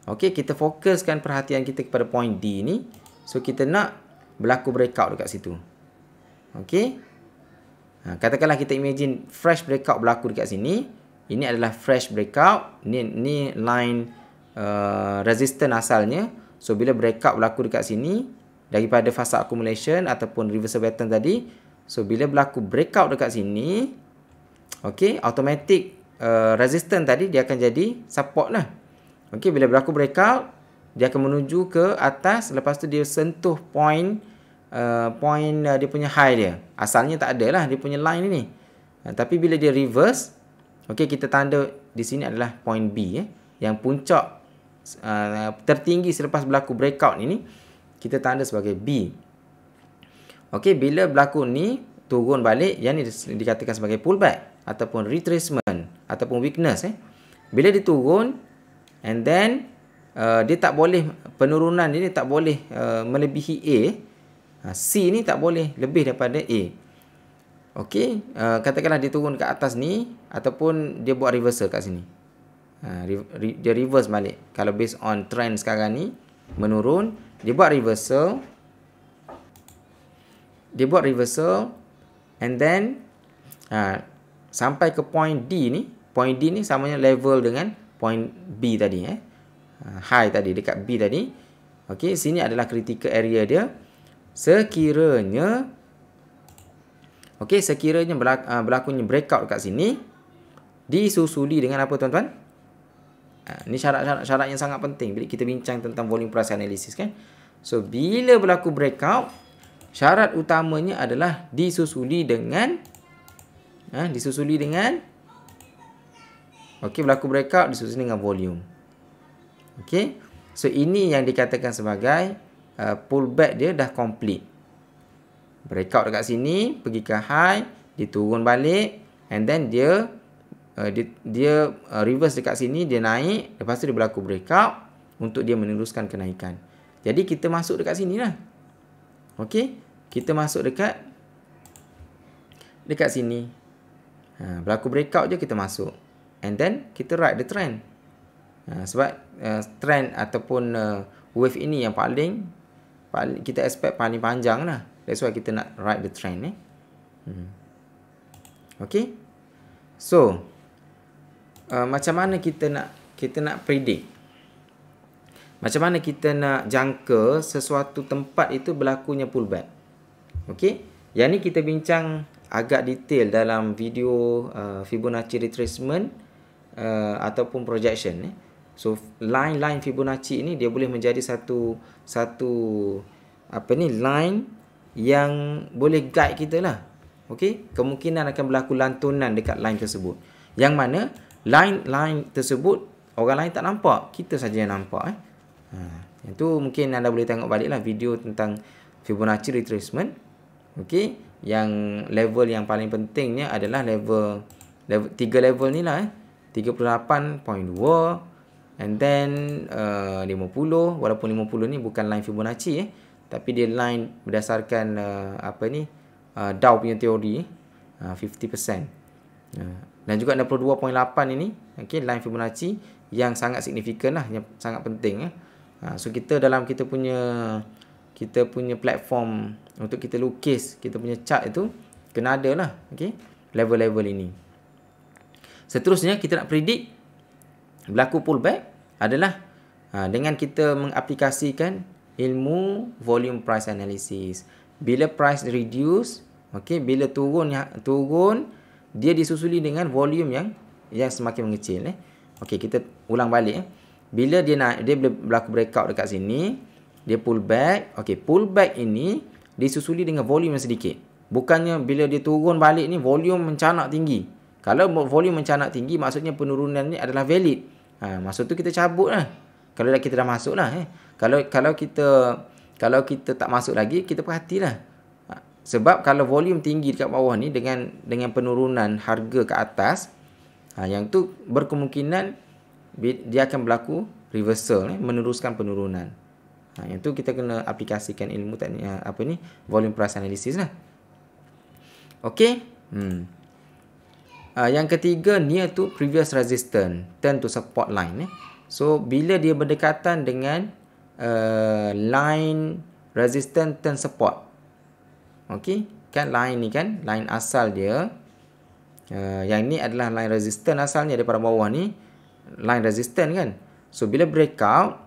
Okey. Kita fokuskan perhatian kita kepada point D ni. Okey. So kita nak berlaku breakout dekat situ. Okey. Ha, katakanlah kita imagine fresh breakout berlaku dekat sini. Ini adalah fresh breakout. Ni ni line uh, resistance asalnya. So bila breakout berlaku dekat sini daripada fasa accumulation ataupun reversal pattern tadi. So bila berlaku breakout dekat sini, okey, automatic uh, resistance tadi dia akan jadi support lah. Okey, bila berlaku breakout, dia akan menuju ke atas lepas tu dia sentuh point uh, point uh, dia punya high dia asalnya tak ada lah dia punya line ni uh, tapi bila dia reverse okay kita tanda di sini adalah point B eh, yang puncak uh, tertinggi selepas berlaku breakout ni kita tanda sebagai B Okay, bila berlaku ni turun balik yang ni dikatakan sebagai pullback ataupun retracement ataupun weakness eh. bila dia turun and then uh, dia tak boleh penurunan dia tak boleh uh, melebihi A. Ha, C ni tak boleh lebih daripada A. Okey, uh, katakanlah dia turun ke atas ni ataupun dia buat reversal kat sini. Uh, re- re- dia reverse balik. Kalau based on trend sekarang ni menurun, dia buat reversal. Dia buat reversal and then uh, sampai ke point D ni, point D ni samanya level dengan point B tadi eh. Ah, high tadi dekat B tadi. Okey, sini adalah critical area dia. Sekiranya Okey, sekiranya berlaku ah, berlakunya breakout dekat sini disusuli dengan apa tuan-tuan? Ini ah, syarat-syarat yang sangat penting bila kita bincang tentang volume price analysis kan. So, bila berlaku breakout, syarat utamanya adalah disusuli dengan ha, disusuli dengan Okey, berlaku breakout disusuli dengan volume. Okey. So ini yang dikatakan sebagai uh, pullback dia dah complete. Breakout dekat sini, pergi ke high, diturun balik and then dia uh, dia, dia uh, reverse dekat sini, dia naik, lepas tu dia berlaku breakout untuk dia meneruskan kenaikan. Jadi kita masuk dekat sini lah. Okey. Kita masuk dekat dekat sini. Ha, berlaku breakout je kita masuk. And then kita ride the trend. Ah, sebab uh, trend ataupun uh, wave ini yang paling, paling kita expect paling panjang lah. That's why kita nak ride the trend ni. Eh? Hmm. Okay. So, uh, macam mana kita nak kita nak predict? Macam mana kita nak jangka sesuatu tempat itu berlakunya pullback? Okay. Yang ni kita bincang agak detail dalam video uh, Fibonacci Retracement uh, ataupun projection ni. Eh? So line-line Fibonacci ni dia boleh menjadi satu satu apa ni line yang boleh guide kita lah. Okey, kemungkinan akan berlaku lantunan dekat line tersebut. Yang mana line-line tersebut orang lain tak nampak, kita saja yang nampak eh. Ha, yang tu mungkin anda boleh tengok balik lah video tentang Fibonacci retracement. Okey, yang level yang paling pentingnya adalah level level tiga level ni lah eh. 38.2 And then uh, 50 walaupun 50 ni bukan line Fibonacci eh tapi dia line berdasarkan uh, apa ni uh, Dow punya teori uh, 50%. Uh, dan juga 62.8 ini okey line Fibonacci yang sangat signifikan lah yang sangat penting eh. Uh, so kita dalam kita punya kita punya platform untuk kita lukis kita punya chart itu kena ada lah okey level-level ini. Seterusnya kita nak predict berlaku pullback adalah ha, dengan kita mengaplikasikan ilmu volume price analysis. Bila price reduce, okey, bila turun ya, turun, dia disusuli dengan volume yang yang semakin mengecil eh. Okey, kita ulang balik eh. Bila dia naik, dia berlaku breakout dekat sini, dia pull back. Okey, pull back ini disusuli dengan volume yang sedikit. Bukannya bila dia turun balik ni volume mencanak tinggi. Kalau volume mencanak tinggi maksudnya penurunan ni adalah valid ha, masa tu kita cabut lah kalau dah kita dah masuk lah eh. kalau kalau kita kalau kita tak masuk lagi kita perhatilah ha, sebab kalau volume tinggi dekat bawah ni dengan dengan penurunan harga ke atas ha, yang tu berkemungkinan dia akan berlaku reversal eh, meneruskan penurunan ha, yang tu kita kena aplikasikan ilmu teknik ha, apa ni volume price analysis lah Okay. Hmm. Ah, yang ketiga near to previous resistance turn to support line eh. so bila dia berdekatan dengan uh, line resistance turn support okey kan line ni kan line asal dia uh, yang ni adalah line resistance asalnya daripada bawah ni line resistance kan so bila break out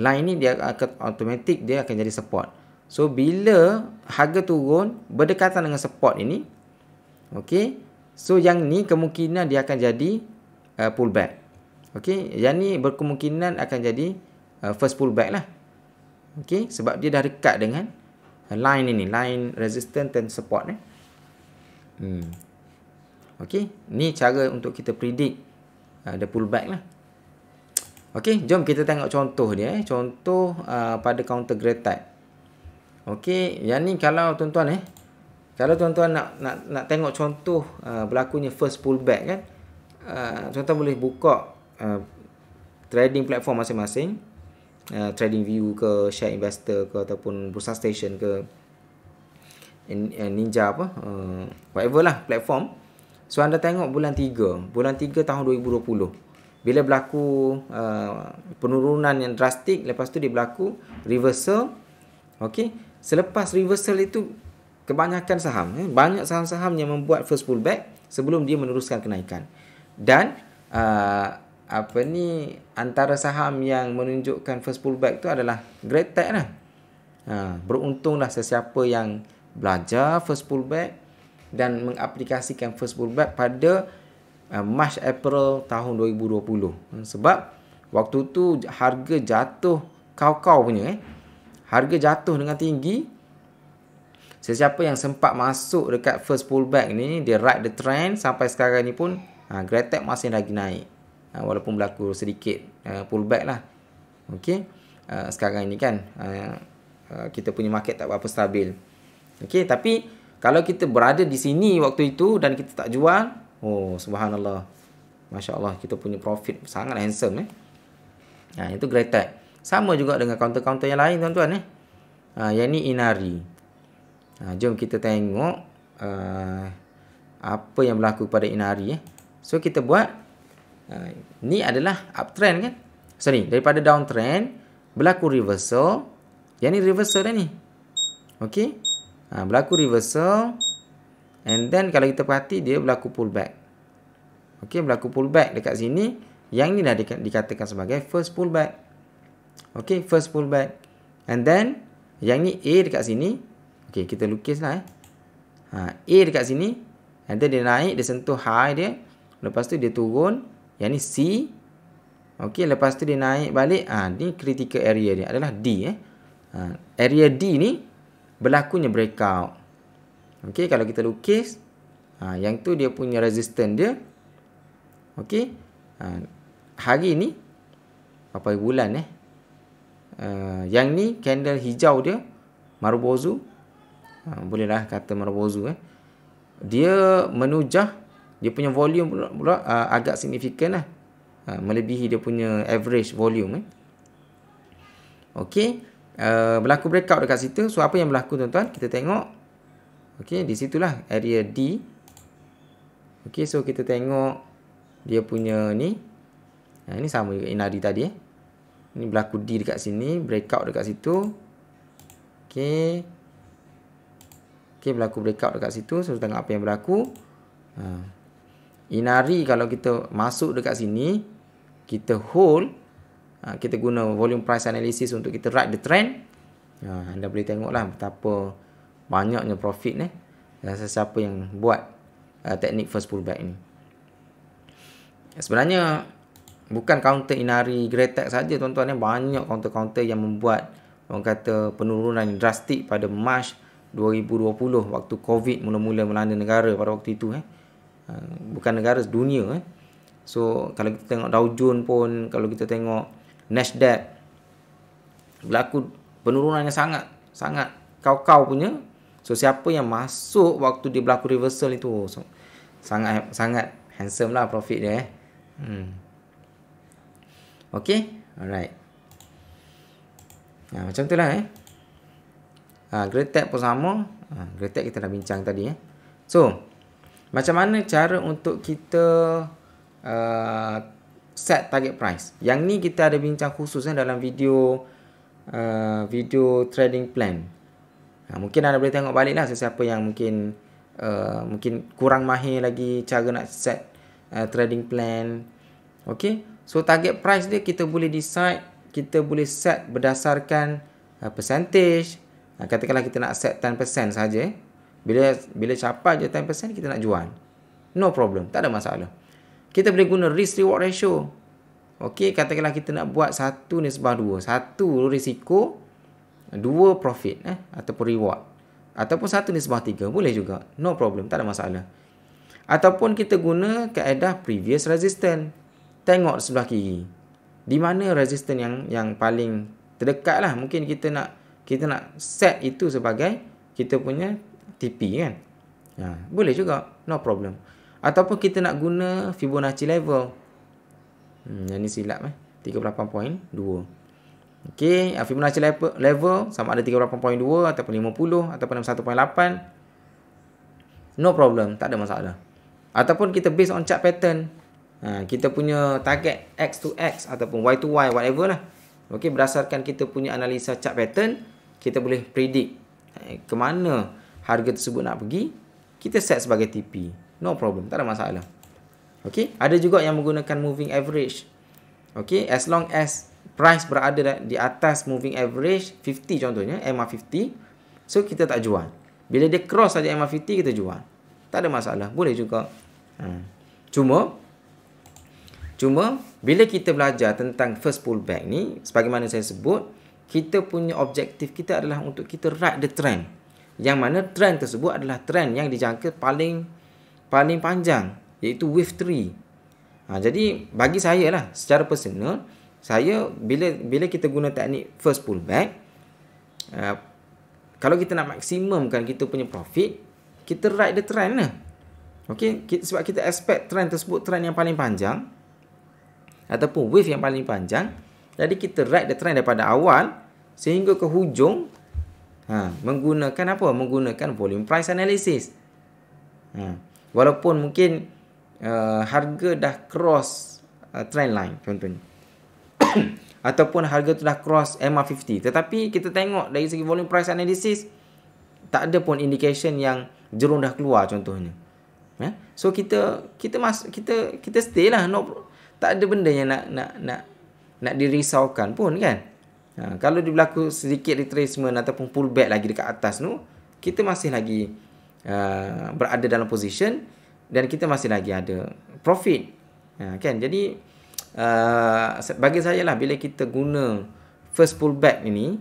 line ni dia akan automatic dia akan jadi support so bila harga turun berdekatan dengan support ini okey So yang ni kemungkinan dia akan jadi uh, pullback. Okey, yang ni berkemungkinan akan jadi uh, first pullback lah. Okey, sebab dia dah dekat dengan uh, line ini, line resistance dan support ni. Eh. Hmm. Okey, ni cara untuk kita predict uh, pullback lah. Okey, jom kita tengok contoh dia eh. Contoh uh, pada counter grade type. Okey, yang ni kalau tuan-tuan eh kalau tuan-tuan nak nak nak tengok contoh uh, berlakunya first pullback kan. Uh, tuan-tuan boleh buka uh, trading platform masing-masing. Uh, trading view ke share investor ke ataupun bursa station ke uh, ninja apa uh, whatever lah platform so anda tengok bulan 3 bulan 3 tahun 2020 bila berlaku uh, penurunan yang drastik lepas tu dia berlaku reversal okey selepas reversal itu kebanyakan saham eh, banyak saham-saham yang membuat first pullback sebelum dia meneruskan kenaikan dan uh, apa ni antara saham yang menunjukkan first pullback tu adalah great tech lah ha, beruntunglah sesiapa yang belajar first pullback dan mengaplikasikan first pullback pada uh, March April tahun 2020 ha, sebab waktu tu harga jatuh kau-kau punya eh harga jatuh dengan tinggi Sesiapa yang sempat masuk dekat first pullback ni, dia ride the trend sampai sekarang ni pun ha, Gretek masih lagi naik. Ha, walaupun berlaku sedikit uh, pullback lah. Okay. Uh, ha, sekarang ni kan uh, uh, kita punya market tak berapa stabil. Okay. Tapi kalau kita berada di sini waktu itu dan kita tak jual, oh subhanallah. Masya Allah kita punya profit sangat handsome eh. Ha, itu Gretek. Sama juga dengan counter-counter yang lain tuan-tuan eh. Ha, yang ni Inari. Ha, jom kita tengok uh, apa yang berlaku pada inari. Eh. So kita buat uh, ni adalah uptrend kan? Sorry, daripada downtrend berlaku reversal. Yang ni reversal dah ni. Okay. Ha, berlaku reversal. And then kalau kita perhati dia berlaku pullback. Okay, berlaku pullback dekat sini. Yang ni dah di dikatakan sebagai first pullback. Okay, first pullback. And then yang ni A dekat sini Okey, kita lukis lah eh. Ha, A dekat sini. Nanti dia naik, dia sentuh high dia. Lepas tu dia turun. Yang ni C. Okey, lepas tu dia naik balik. Ha, ni critical area dia adalah D eh. Ha, area D ni berlakunya breakout. Okey, kalau kita lukis. Ha, yang tu dia punya resistance dia. Okey. Ha, hari ni. Berapa bulan eh. Uh, yang ni candle hijau dia. Marubozu. Marubozu ha, Bolehlah kata marwuzu eh. Dia menujah Dia punya volume pula, pula uh, agak signifikan lah. ha, Melebihi dia punya average volume eh. Okey uh, Berlaku breakout dekat situ So apa yang berlaku tuan-tuan Kita tengok Okey di situlah area D Okey so kita tengok Dia punya ni ha, Ini sama juga inari tadi eh. Ini berlaku D dekat sini Breakout dekat situ Okey Okey berlaku breakout dekat situ so kita tengok apa yang berlaku. Ha. Inari kalau kita masuk dekat sini kita hold ha, kita guna volume price analysis untuk kita ride the trend. Ha, anda boleh tengoklah betapa banyaknya profit ni. Dan sesiapa yang buat uh, teknik first pullback ni. Sebenarnya bukan counter Inari Gretek saja tuan-tuan ni ya, banyak counter-counter yang membuat orang kata penurunan drastik pada March 2020 waktu COVID mula-mula melanda negara pada waktu itu eh. Ha, bukan negara, dunia eh. So kalau kita tengok Dow Jones pun, kalau kita tengok Nasdaq berlaku penurunan yang sangat sangat kau-kau punya. So siapa yang masuk waktu dia berlaku reversal itu oh, so, sangat sangat handsome lah profit dia eh. Hmm. Okay, alright. Nah, ha, macam tu lah eh ha, Geretek pun sama ha, Geretek kita dah bincang tadi eh. So Macam mana cara untuk kita uh, Set target price Yang ni kita ada bincang khusus eh, Dalam video uh, Video trading plan ha, Mungkin anda boleh tengok balik lah Sesiapa yang mungkin uh, Mungkin kurang mahir lagi Cara nak set uh, trading plan Okay So target price dia kita boleh decide kita boleh set berdasarkan uh, percentage, Ha, katakanlah kita nak set 10% saja. Bila bila capai je 10% kita nak jual. No problem, tak ada masalah. Kita boleh guna risk reward ratio. Okey, katakanlah kita nak buat satu ni sebah dua. Satu risiko, dua profit eh ataupun reward. Ataupun satu ni sebah tiga, boleh juga. No problem, tak ada masalah. Ataupun kita guna kaedah previous resistance. Tengok sebelah kiri. Di mana resistance yang yang paling terdekat lah. Mungkin kita nak kita nak set itu sebagai kita punya TP kan. Ha, boleh juga, no problem. Ataupun kita nak guna Fibonacci level. Hmm, yang ni silap eh. 38.2. Okey, ah, Fibonacci level sama ada 38.2 ataupun 50 ataupun 1.8. No problem, tak ada masalah. Ataupun kita based on chart pattern. Ha, kita punya target X to X ataupun Y to Y, whatever lah. Okey, berdasarkan kita punya analisa chart pattern, kita boleh predict eh, ke mana harga tersebut nak pergi, kita set sebagai TP. No problem, tak ada masalah. Okey, ada juga yang menggunakan moving average. Okey, as long as price berada di atas moving average 50 contohnya, MA50, so kita tak jual. Bila dia cross saja MA50 kita jual. Tak ada masalah, boleh juga. Hmm. Cuma cuma bila kita belajar tentang first pullback ni, sebagaimana saya sebut, kita punya objektif kita adalah untuk kita ride the trend. Yang mana trend tersebut adalah trend yang dijangka paling paling panjang iaitu wave 3. Ha, jadi bagi saya lah secara personal saya bila bila kita guna teknik first pullback uh, kalau kita nak maksimumkan kita punya profit kita ride the trend lah. Okay, sebab kita expect trend tersebut trend yang paling panjang ataupun wave yang paling panjang jadi kita ride the trend daripada awal sehingga ke hujung ha, menggunakan apa? Menggunakan volume price analysis. Ha, walaupun mungkin uh, harga dah cross uh, trend line contohnya. *coughs* Ataupun harga tu dah cross MR50. Tetapi kita tengok dari segi volume price analysis tak ada pun indication yang jerung dah keluar contohnya. Ya. So kita kita mas kita kita stay lah no, tak ada benda yang nak nak nak nak dirisaukan pun kan. Ha, kalau dia berlaku sedikit retracement ataupun pullback lagi dekat atas tu, kita masih lagi uh, berada dalam position dan kita masih lagi ada profit. Ha, kan? Jadi, uh, bagi saya lah bila kita guna first pullback ini,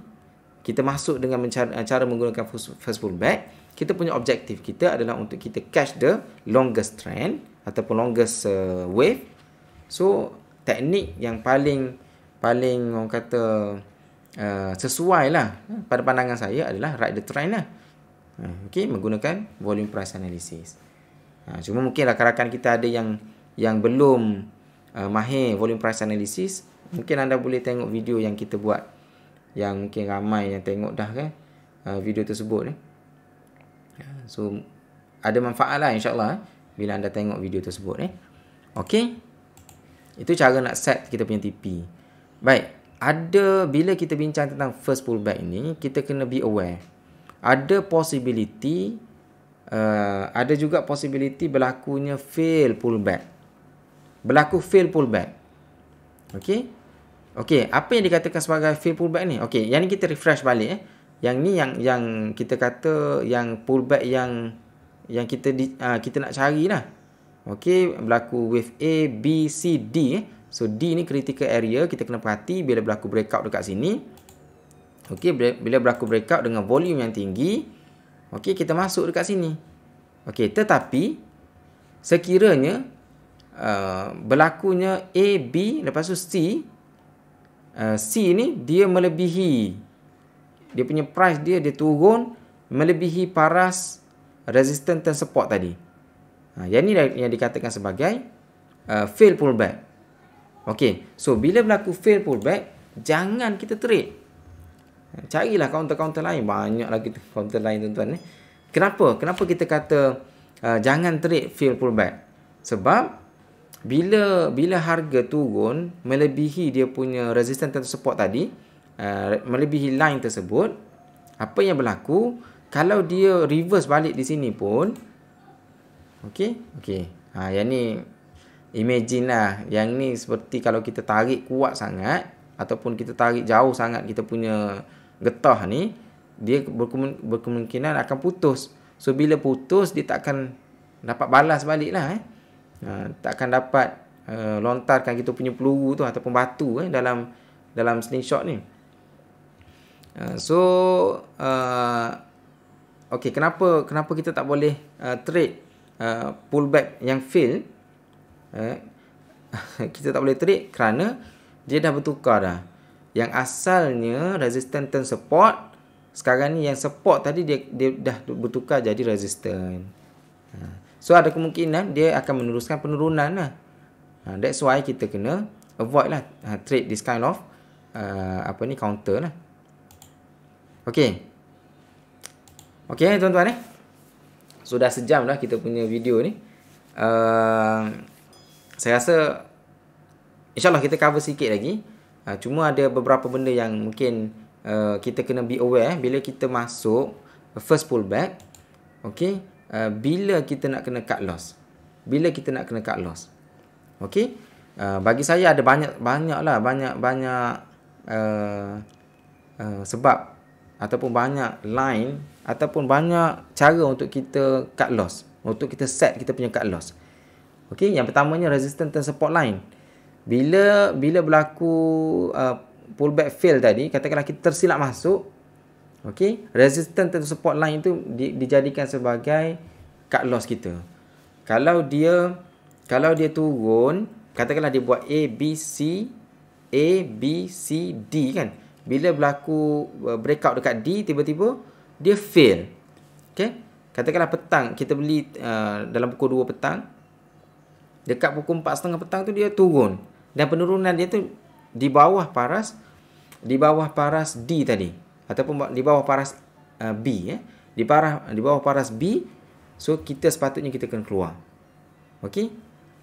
kita masuk dengan mencari, ha, cara menggunakan first pullback, kita punya objektif kita adalah untuk kita catch the longest trend ataupun longest uh, wave. So, teknik yang paling paling orang kata uh, sesuai lah pada pandangan saya adalah ride the train lah. Eh, okay, menggunakan volume price analysis. Ha, cuma mungkin rakan-rakan kita ada yang yang belum uh, mahir volume price analysis. Mungkin anda boleh tengok video yang kita buat. Yang mungkin ramai yang tengok dah kan uh, video tersebut. Eh. So, ada manfaat lah insyaAllah bila anda tengok video tersebut. Eh. Okay. Itu cara nak set kita punya TP. Baik, ada bila kita bincang tentang first pullback ini kita kena be aware. Ada possibility uh, ada juga possibility berlakunya fail pullback. Berlaku fail pullback. Okay, okay apa yang dikatakan sebagai fail pullback ni? Okay, yang ni kita refresh balik eh. Yang ni yang yang kita kata yang pullback yang yang kita di, uh, kita nak cari lah. Okay, berlaku wave A, B, C, D eh. So D ni critical area kita kena perhati bila berlaku breakout dekat sini. Okey bila berlaku breakout dengan volume yang tinggi, okey kita masuk dekat sini. Okey tetapi sekiranya uh, berlakunya A B lepas tu C uh, C ni dia melebihi dia punya price dia dia turun melebihi paras resistance dan support tadi. Ha, yang ni yang dikatakan sebagai uh, fail pullback. Okey, so bila berlaku fail pullback, jangan kita trade. Carilah kaunter kaunter lain. banyak lagi kaunter lain tuan-tuan ni. Eh. Kenapa? Kenapa kita kata uh, jangan trade fail pullback? Sebab bila bila harga turun melebihi dia punya resistance atau support tadi, uh, melebihi line tersebut, apa yang berlaku? Kalau dia reverse balik di sini pun Okey, okey. Ha yang ni Imagine lah yang ni seperti kalau kita tarik kuat sangat ataupun kita tarik jauh sangat kita punya getah ni dia berkemungkinan akan putus. So bila putus dia tak akan dapat balas balik lah eh. Ha, tak akan dapat uh, lontarkan kita punya peluru tu ataupun batu eh dalam dalam slingshot ni. Uh, so uh, Okay kenapa kenapa kita tak boleh uh, trade uh, pullback yang fail Eh? *laughs* kita tak boleh trade kerana dia dah bertukar dah. Yang asalnya resistant turn support, sekarang ni yang support tadi dia, dia dah bertukar jadi resistant. Ha. So ada kemungkinan dia akan meneruskan penurunan lah. Ha, that's why kita kena avoid lah ha, trade this kind of uh, apa ni counter lah. Okay. Okay tuan-tuan eh. So sejam lah kita punya video ni. Uh, saya rasa insyaallah kita cover sikit lagi uh, cuma ada beberapa benda yang mungkin uh, kita kena be aware eh, bila kita masuk ah, first pullback okey uh, bila kita nak kena cut loss bila kita nak kena cut loss okey uh, bagi saya ada banyak banyak lah banyak banyak uh, uh, sebab ataupun banyak line ataupun banyak cara untuk kita cut loss untuk kita set kita punya cut loss Okey, yang pertamanya resistance dan support line. Bila bila berlaku uh, pullback fail tadi, katakanlah kita tersilap masuk, okey, resistance dan support line itu di, dijadikan sebagai cut loss kita. Kalau dia kalau dia turun, katakanlah dia buat A B C A B C D kan. Bila berlaku uh, breakout dekat D tiba-tiba dia fail. Okey. Katakanlah petang kita beli uh, dalam pukul 2 petang, Dekat pukul 4.30 petang tu dia turun Dan penurunan dia tu di bawah paras Di bawah paras D tadi Ataupun di bawah paras uh, B ya. Eh. Di, parah, di bawah paras B So kita sepatutnya kita kena keluar Okey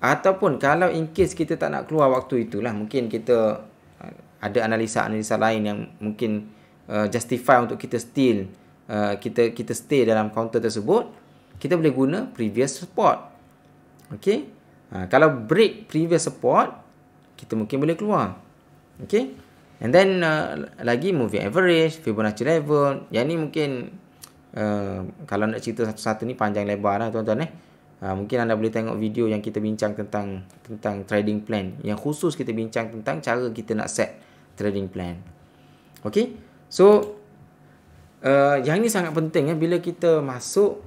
Ataupun kalau in case kita tak nak keluar waktu itulah Mungkin kita eh, ada analisa-analisa lain yang mungkin uh, justify untuk kita still uh, kita kita stay dalam kaunter tersebut kita boleh guna previous spot okey Ha, kalau break previous support, kita mungkin boleh keluar. Okay. And then, uh, lagi moving average, Fibonacci level. Yang ni mungkin, uh, kalau nak cerita satu-satu ni panjang lebar lah tuan-tuan eh. Uh, mungkin anda boleh tengok video yang kita bincang tentang tentang trading plan. Yang khusus kita bincang tentang cara kita nak set trading plan. Okay. So, uh, yang ni sangat penting ya. Bila kita masuk,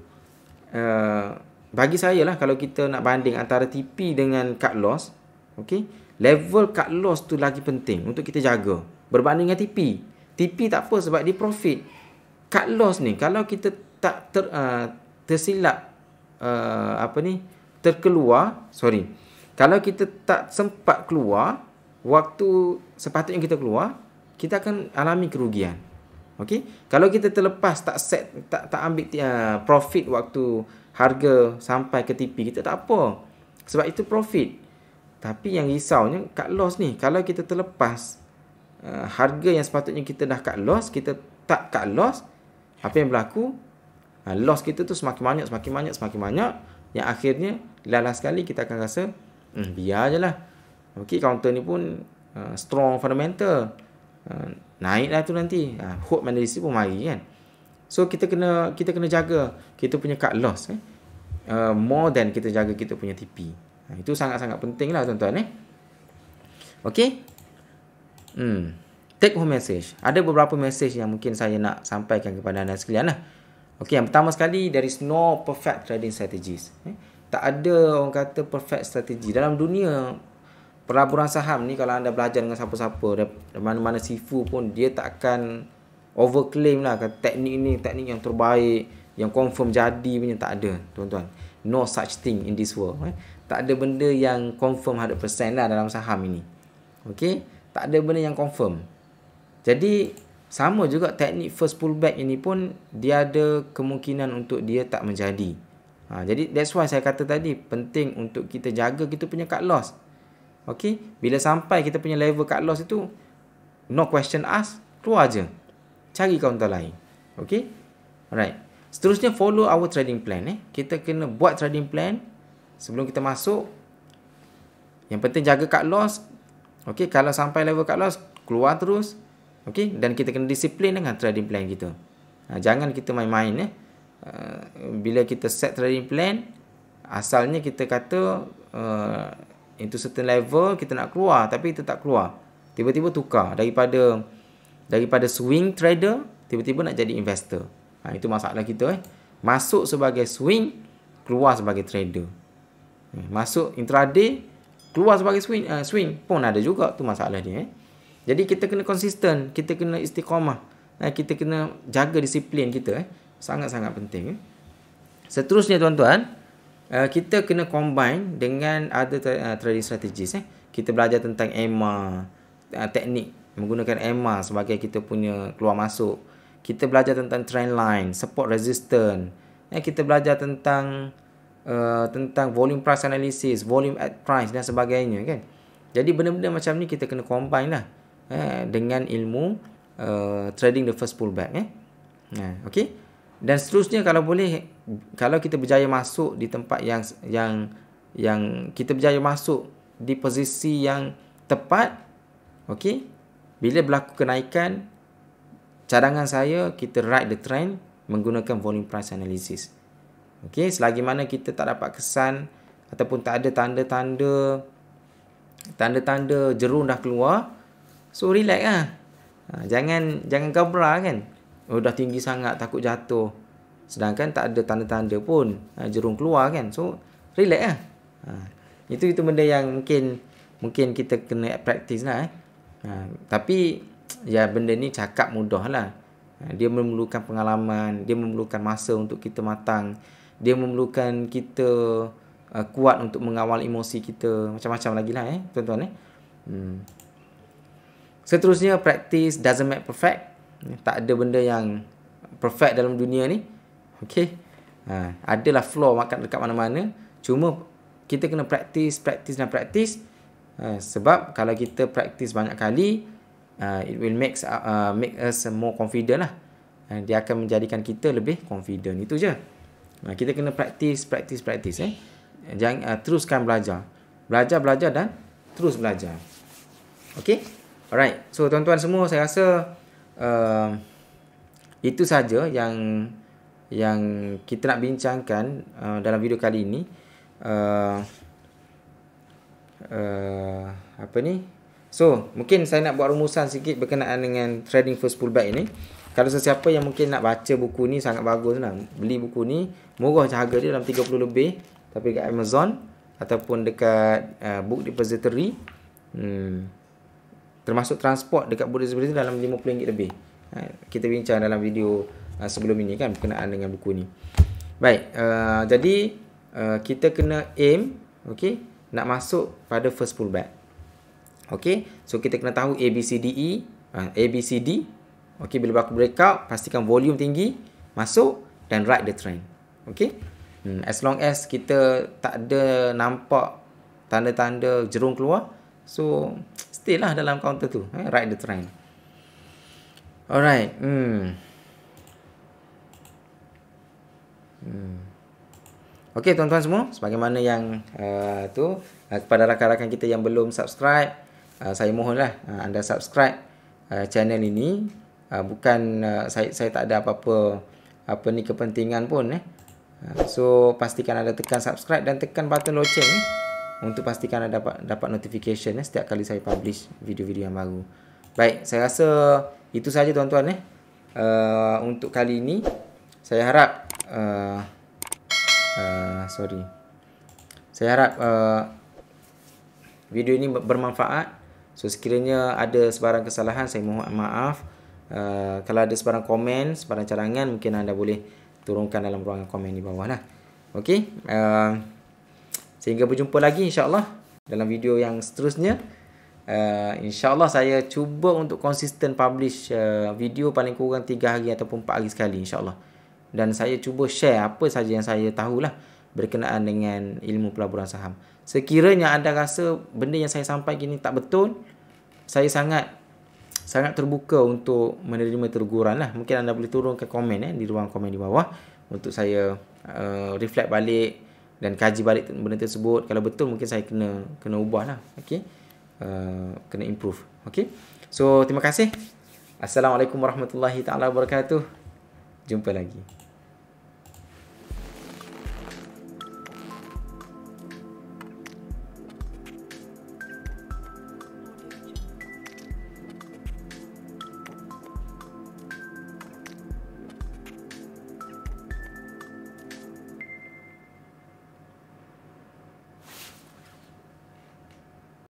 uh, bagi saya lah kalau kita nak banding antara TP dengan cut loss, okay, level cut loss tu lagi penting untuk kita jaga. Berbanding dengan TP. TP tak apa sebab dia profit. Cut loss ni, kalau kita tak ter, uh, tersilap, uh, apa ni, terkeluar, sorry, kalau kita tak sempat keluar, waktu sepatutnya kita keluar, kita akan alami kerugian. Okay? Kalau kita terlepas, tak set, tak, tak ambil uh, profit waktu harga sampai ke tipi kita tak apa. Sebab itu profit. Tapi yang risaunya kat loss ni. Kalau kita terlepas uh, harga yang sepatutnya kita dah kat loss, kita tak kat loss, apa yang berlaku? Uh, loss kita tu semakin banyak, semakin banyak, semakin banyak. Yang akhirnya, lalas sekali kita akan rasa, hmm, biar je lah. Okay, counter ni pun uh, strong fundamental. Uh, naiklah tu nanti. Uh, hope manager pun mari kan. So kita kena kita kena jaga kita punya cut loss eh. Uh, more than kita jaga kita punya TP. Ha, itu sangat-sangat penting lah tuan-tuan eh. Okay. Hmm. Take home message. Ada beberapa message yang mungkin saya nak sampaikan kepada anda sekalian lah. Okay, yang pertama sekali, there is no perfect trading strategies. Eh? Tak ada orang kata perfect strategi. Dalam dunia pelaburan saham ni, kalau anda belajar dengan siapa-siapa, mana-mana sifu pun, dia tak akan overclaim lah kata teknik ni teknik yang terbaik yang confirm jadi punya tak ada tuan-tuan no such thing in this world eh? tak ada benda yang confirm 100% lah dalam saham ini okey tak ada benda yang confirm jadi sama juga teknik first pullback ini pun dia ada kemungkinan untuk dia tak menjadi ha, jadi that's why saya kata tadi penting untuk kita jaga kita punya cut loss okey bila sampai kita punya level cut loss itu no question ask keluar je cari kaunter lain. Okay? Alright. Seterusnya follow our trading plan eh. Kita kena buat trading plan sebelum kita masuk. Yang penting jaga cut loss. Okay? Kalau sampai level cut loss, keluar terus. Okay? Dan kita kena disiplin dengan trading plan kita. Ha, jangan kita main-main eh. Uh, bila kita set trading plan, asalnya kita kata uh, ha, into certain level kita nak keluar tapi kita tak keluar. Tiba-tiba tukar daripada daripada swing trader tiba-tiba nak jadi investor. Ha, itu masalah kita eh. Masuk sebagai swing, keluar sebagai trader. Eh, masuk intraday, keluar sebagai swing, uh, swing pun ada juga tu masalah dia eh. Jadi kita kena konsisten, kita kena istiqamah. Eh, ha, kita kena jaga disiplin kita eh. Sangat-sangat penting eh. Seterusnya tuan-tuan, uh, kita kena combine dengan ada tra- uh, trading strategies eh. Kita belajar tentang EMA, uh, teknik menggunakan EMA sebagai kita punya keluar masuk. Kita belajar tentang trend line, support resistance. Eh, kita belajar tentang uh, tentang volume price analysis, volume at price dan sebagainya kan. Jadi benda-benda macam ni kita kena combine lah eh, dengan ilmu uh, trading the first pullback. Eh. Nah, okay. Dan seterusnya kalau boleh, kalau kita berjaya masuk di tempat yang yang yang kita berjaya masuk di posisi yang tepat, okay, bila berlaku kenaikan cadangan saya kita ride the trend menggunakan volume price analysis okey selagi mana kita tak dapat kesan ataupun tak ada tanda-tanda tanda-tanda jerung dah keluar so relax ah. ha, jangan jangan gabrah kan oh dah tinggi sangat takut jatuh sedangkan tak ada tanda-tanda pun ha, jerung keluar kan so relax lah ha, itu itu benda yang mungkin mungkin kita kena practice lah eh ha, Tapi Ya benda ni cakap mudah lah ha, Dia memerlukan pengalaman Dia memerlukan masa untuk kita matang Dia memerlukan kita uh, Kuat untuk mengawal emosi kita Macam-macam lagi lah eh Tuan-tuan eh hmm. Seterusnya practice doesn't make perfect Tak ada benda yang Perfect dalam dunia ni Okay ha, Adalah makan dekat mana-mana Cuma kita kena practice, practice dan practice Eh, sebab kalau kita praktis banyak kali uh, it will make uh, uh, make us more confident lah uh, dia akan menjadikan kita lebih confident itu je nah, kita kena praktis praktis praktis eh jangan uh, teruskan belajar belajar belajar dan terus belajar Okay. alright so tuan-tuan semua saya rasa uh, itu saja yang yang kita nak bincangkan uh, dalam video kali ini uh, uh, apa ni so mungkin saya nak buat rumusan sikit berkenaan dengan trading first pullback ini kalau sesiapa yang mungkin nak baca buku ni sangat bagus lah beli buku ni murah harga dia dalam 30 lebih tapi dekat Amazon ataupun dekat uh, book depository hmm, termasuk transport dekat book depository dalam RM50 lebih ha, kita bincang dalam video uh, sebelum ini kan berkenaan dengan buku ni baik uh, jadi uh, kita kena aim okey nak masuk pada first pullback. Okay. So, kita kena tahu A, B, C, D, E. Ah, A, B, C, D. Okay. Bila aku breakout, pastikan volume tinggi. Masuk dan ride the trend. Okay. Hmm, as long as kita tak ada nampak tanda-tanda jerung keluar. So, still lah dalam counter tu. Eh, ride the trend. Alright. Hmm. Hmm. Okey tuan-tuan semua, sebagaimana yang uh, tu uh, kepada rakan-rakan kita yang belum subscribe, uh, saya mohonlah uh, anda subscribe uh, channel ini. Uh, bukan uh, saya saya tak ada apa-apa apa ni kepentingan pun eh. Uh, so pastikan anda tekan subscribe dan tekan button loceng eh untuk pastikan anda dapat dapat notification eh setiap kali saya publish video-video yang baru. Baik, saya rasa itu saja tuan-tuan eh. Uh, untuk kali ini saya harap uh, Eh, sorry. Saya harap uh, video ini bermanfaat. So sekiranya ada sebarang kesalahan saya mohon maaf. Uh, kalau ada sebarang komen, sebarang cadangan, mungkin anda boleh turunkan dalam ruangan komen di bawah lah. Okay. Uh, sehingga berjumpa lagi insyaAllah dalam video yang seterusnya. Uh, InsyaAllah saya cuba untuk konsisten publish uh, video paling kurang 3 hari ataupun 4 hari sekali insyaAllah dan saya cuba share apa saja yang saya tahulah berkenaan dengan ilmu pelaburan saham. Sekiranya anda rasa benda yang saya sampaikan ini tak betul, saya sangat sangat terbuka untuk menerima teguran lah. Mungkin anda boleh turunkan komen eh, di ruang komen di bawah untuk saya uh, reflect balik dan kaji balik benda tersebut. Kalau betul mungkin saya kena kena ubah lah. Okay. Uh, kena improve. Okay. So terima kasih. Assalamualaikum warahmatullahi taala wabarakatuh. Jumpa lagi.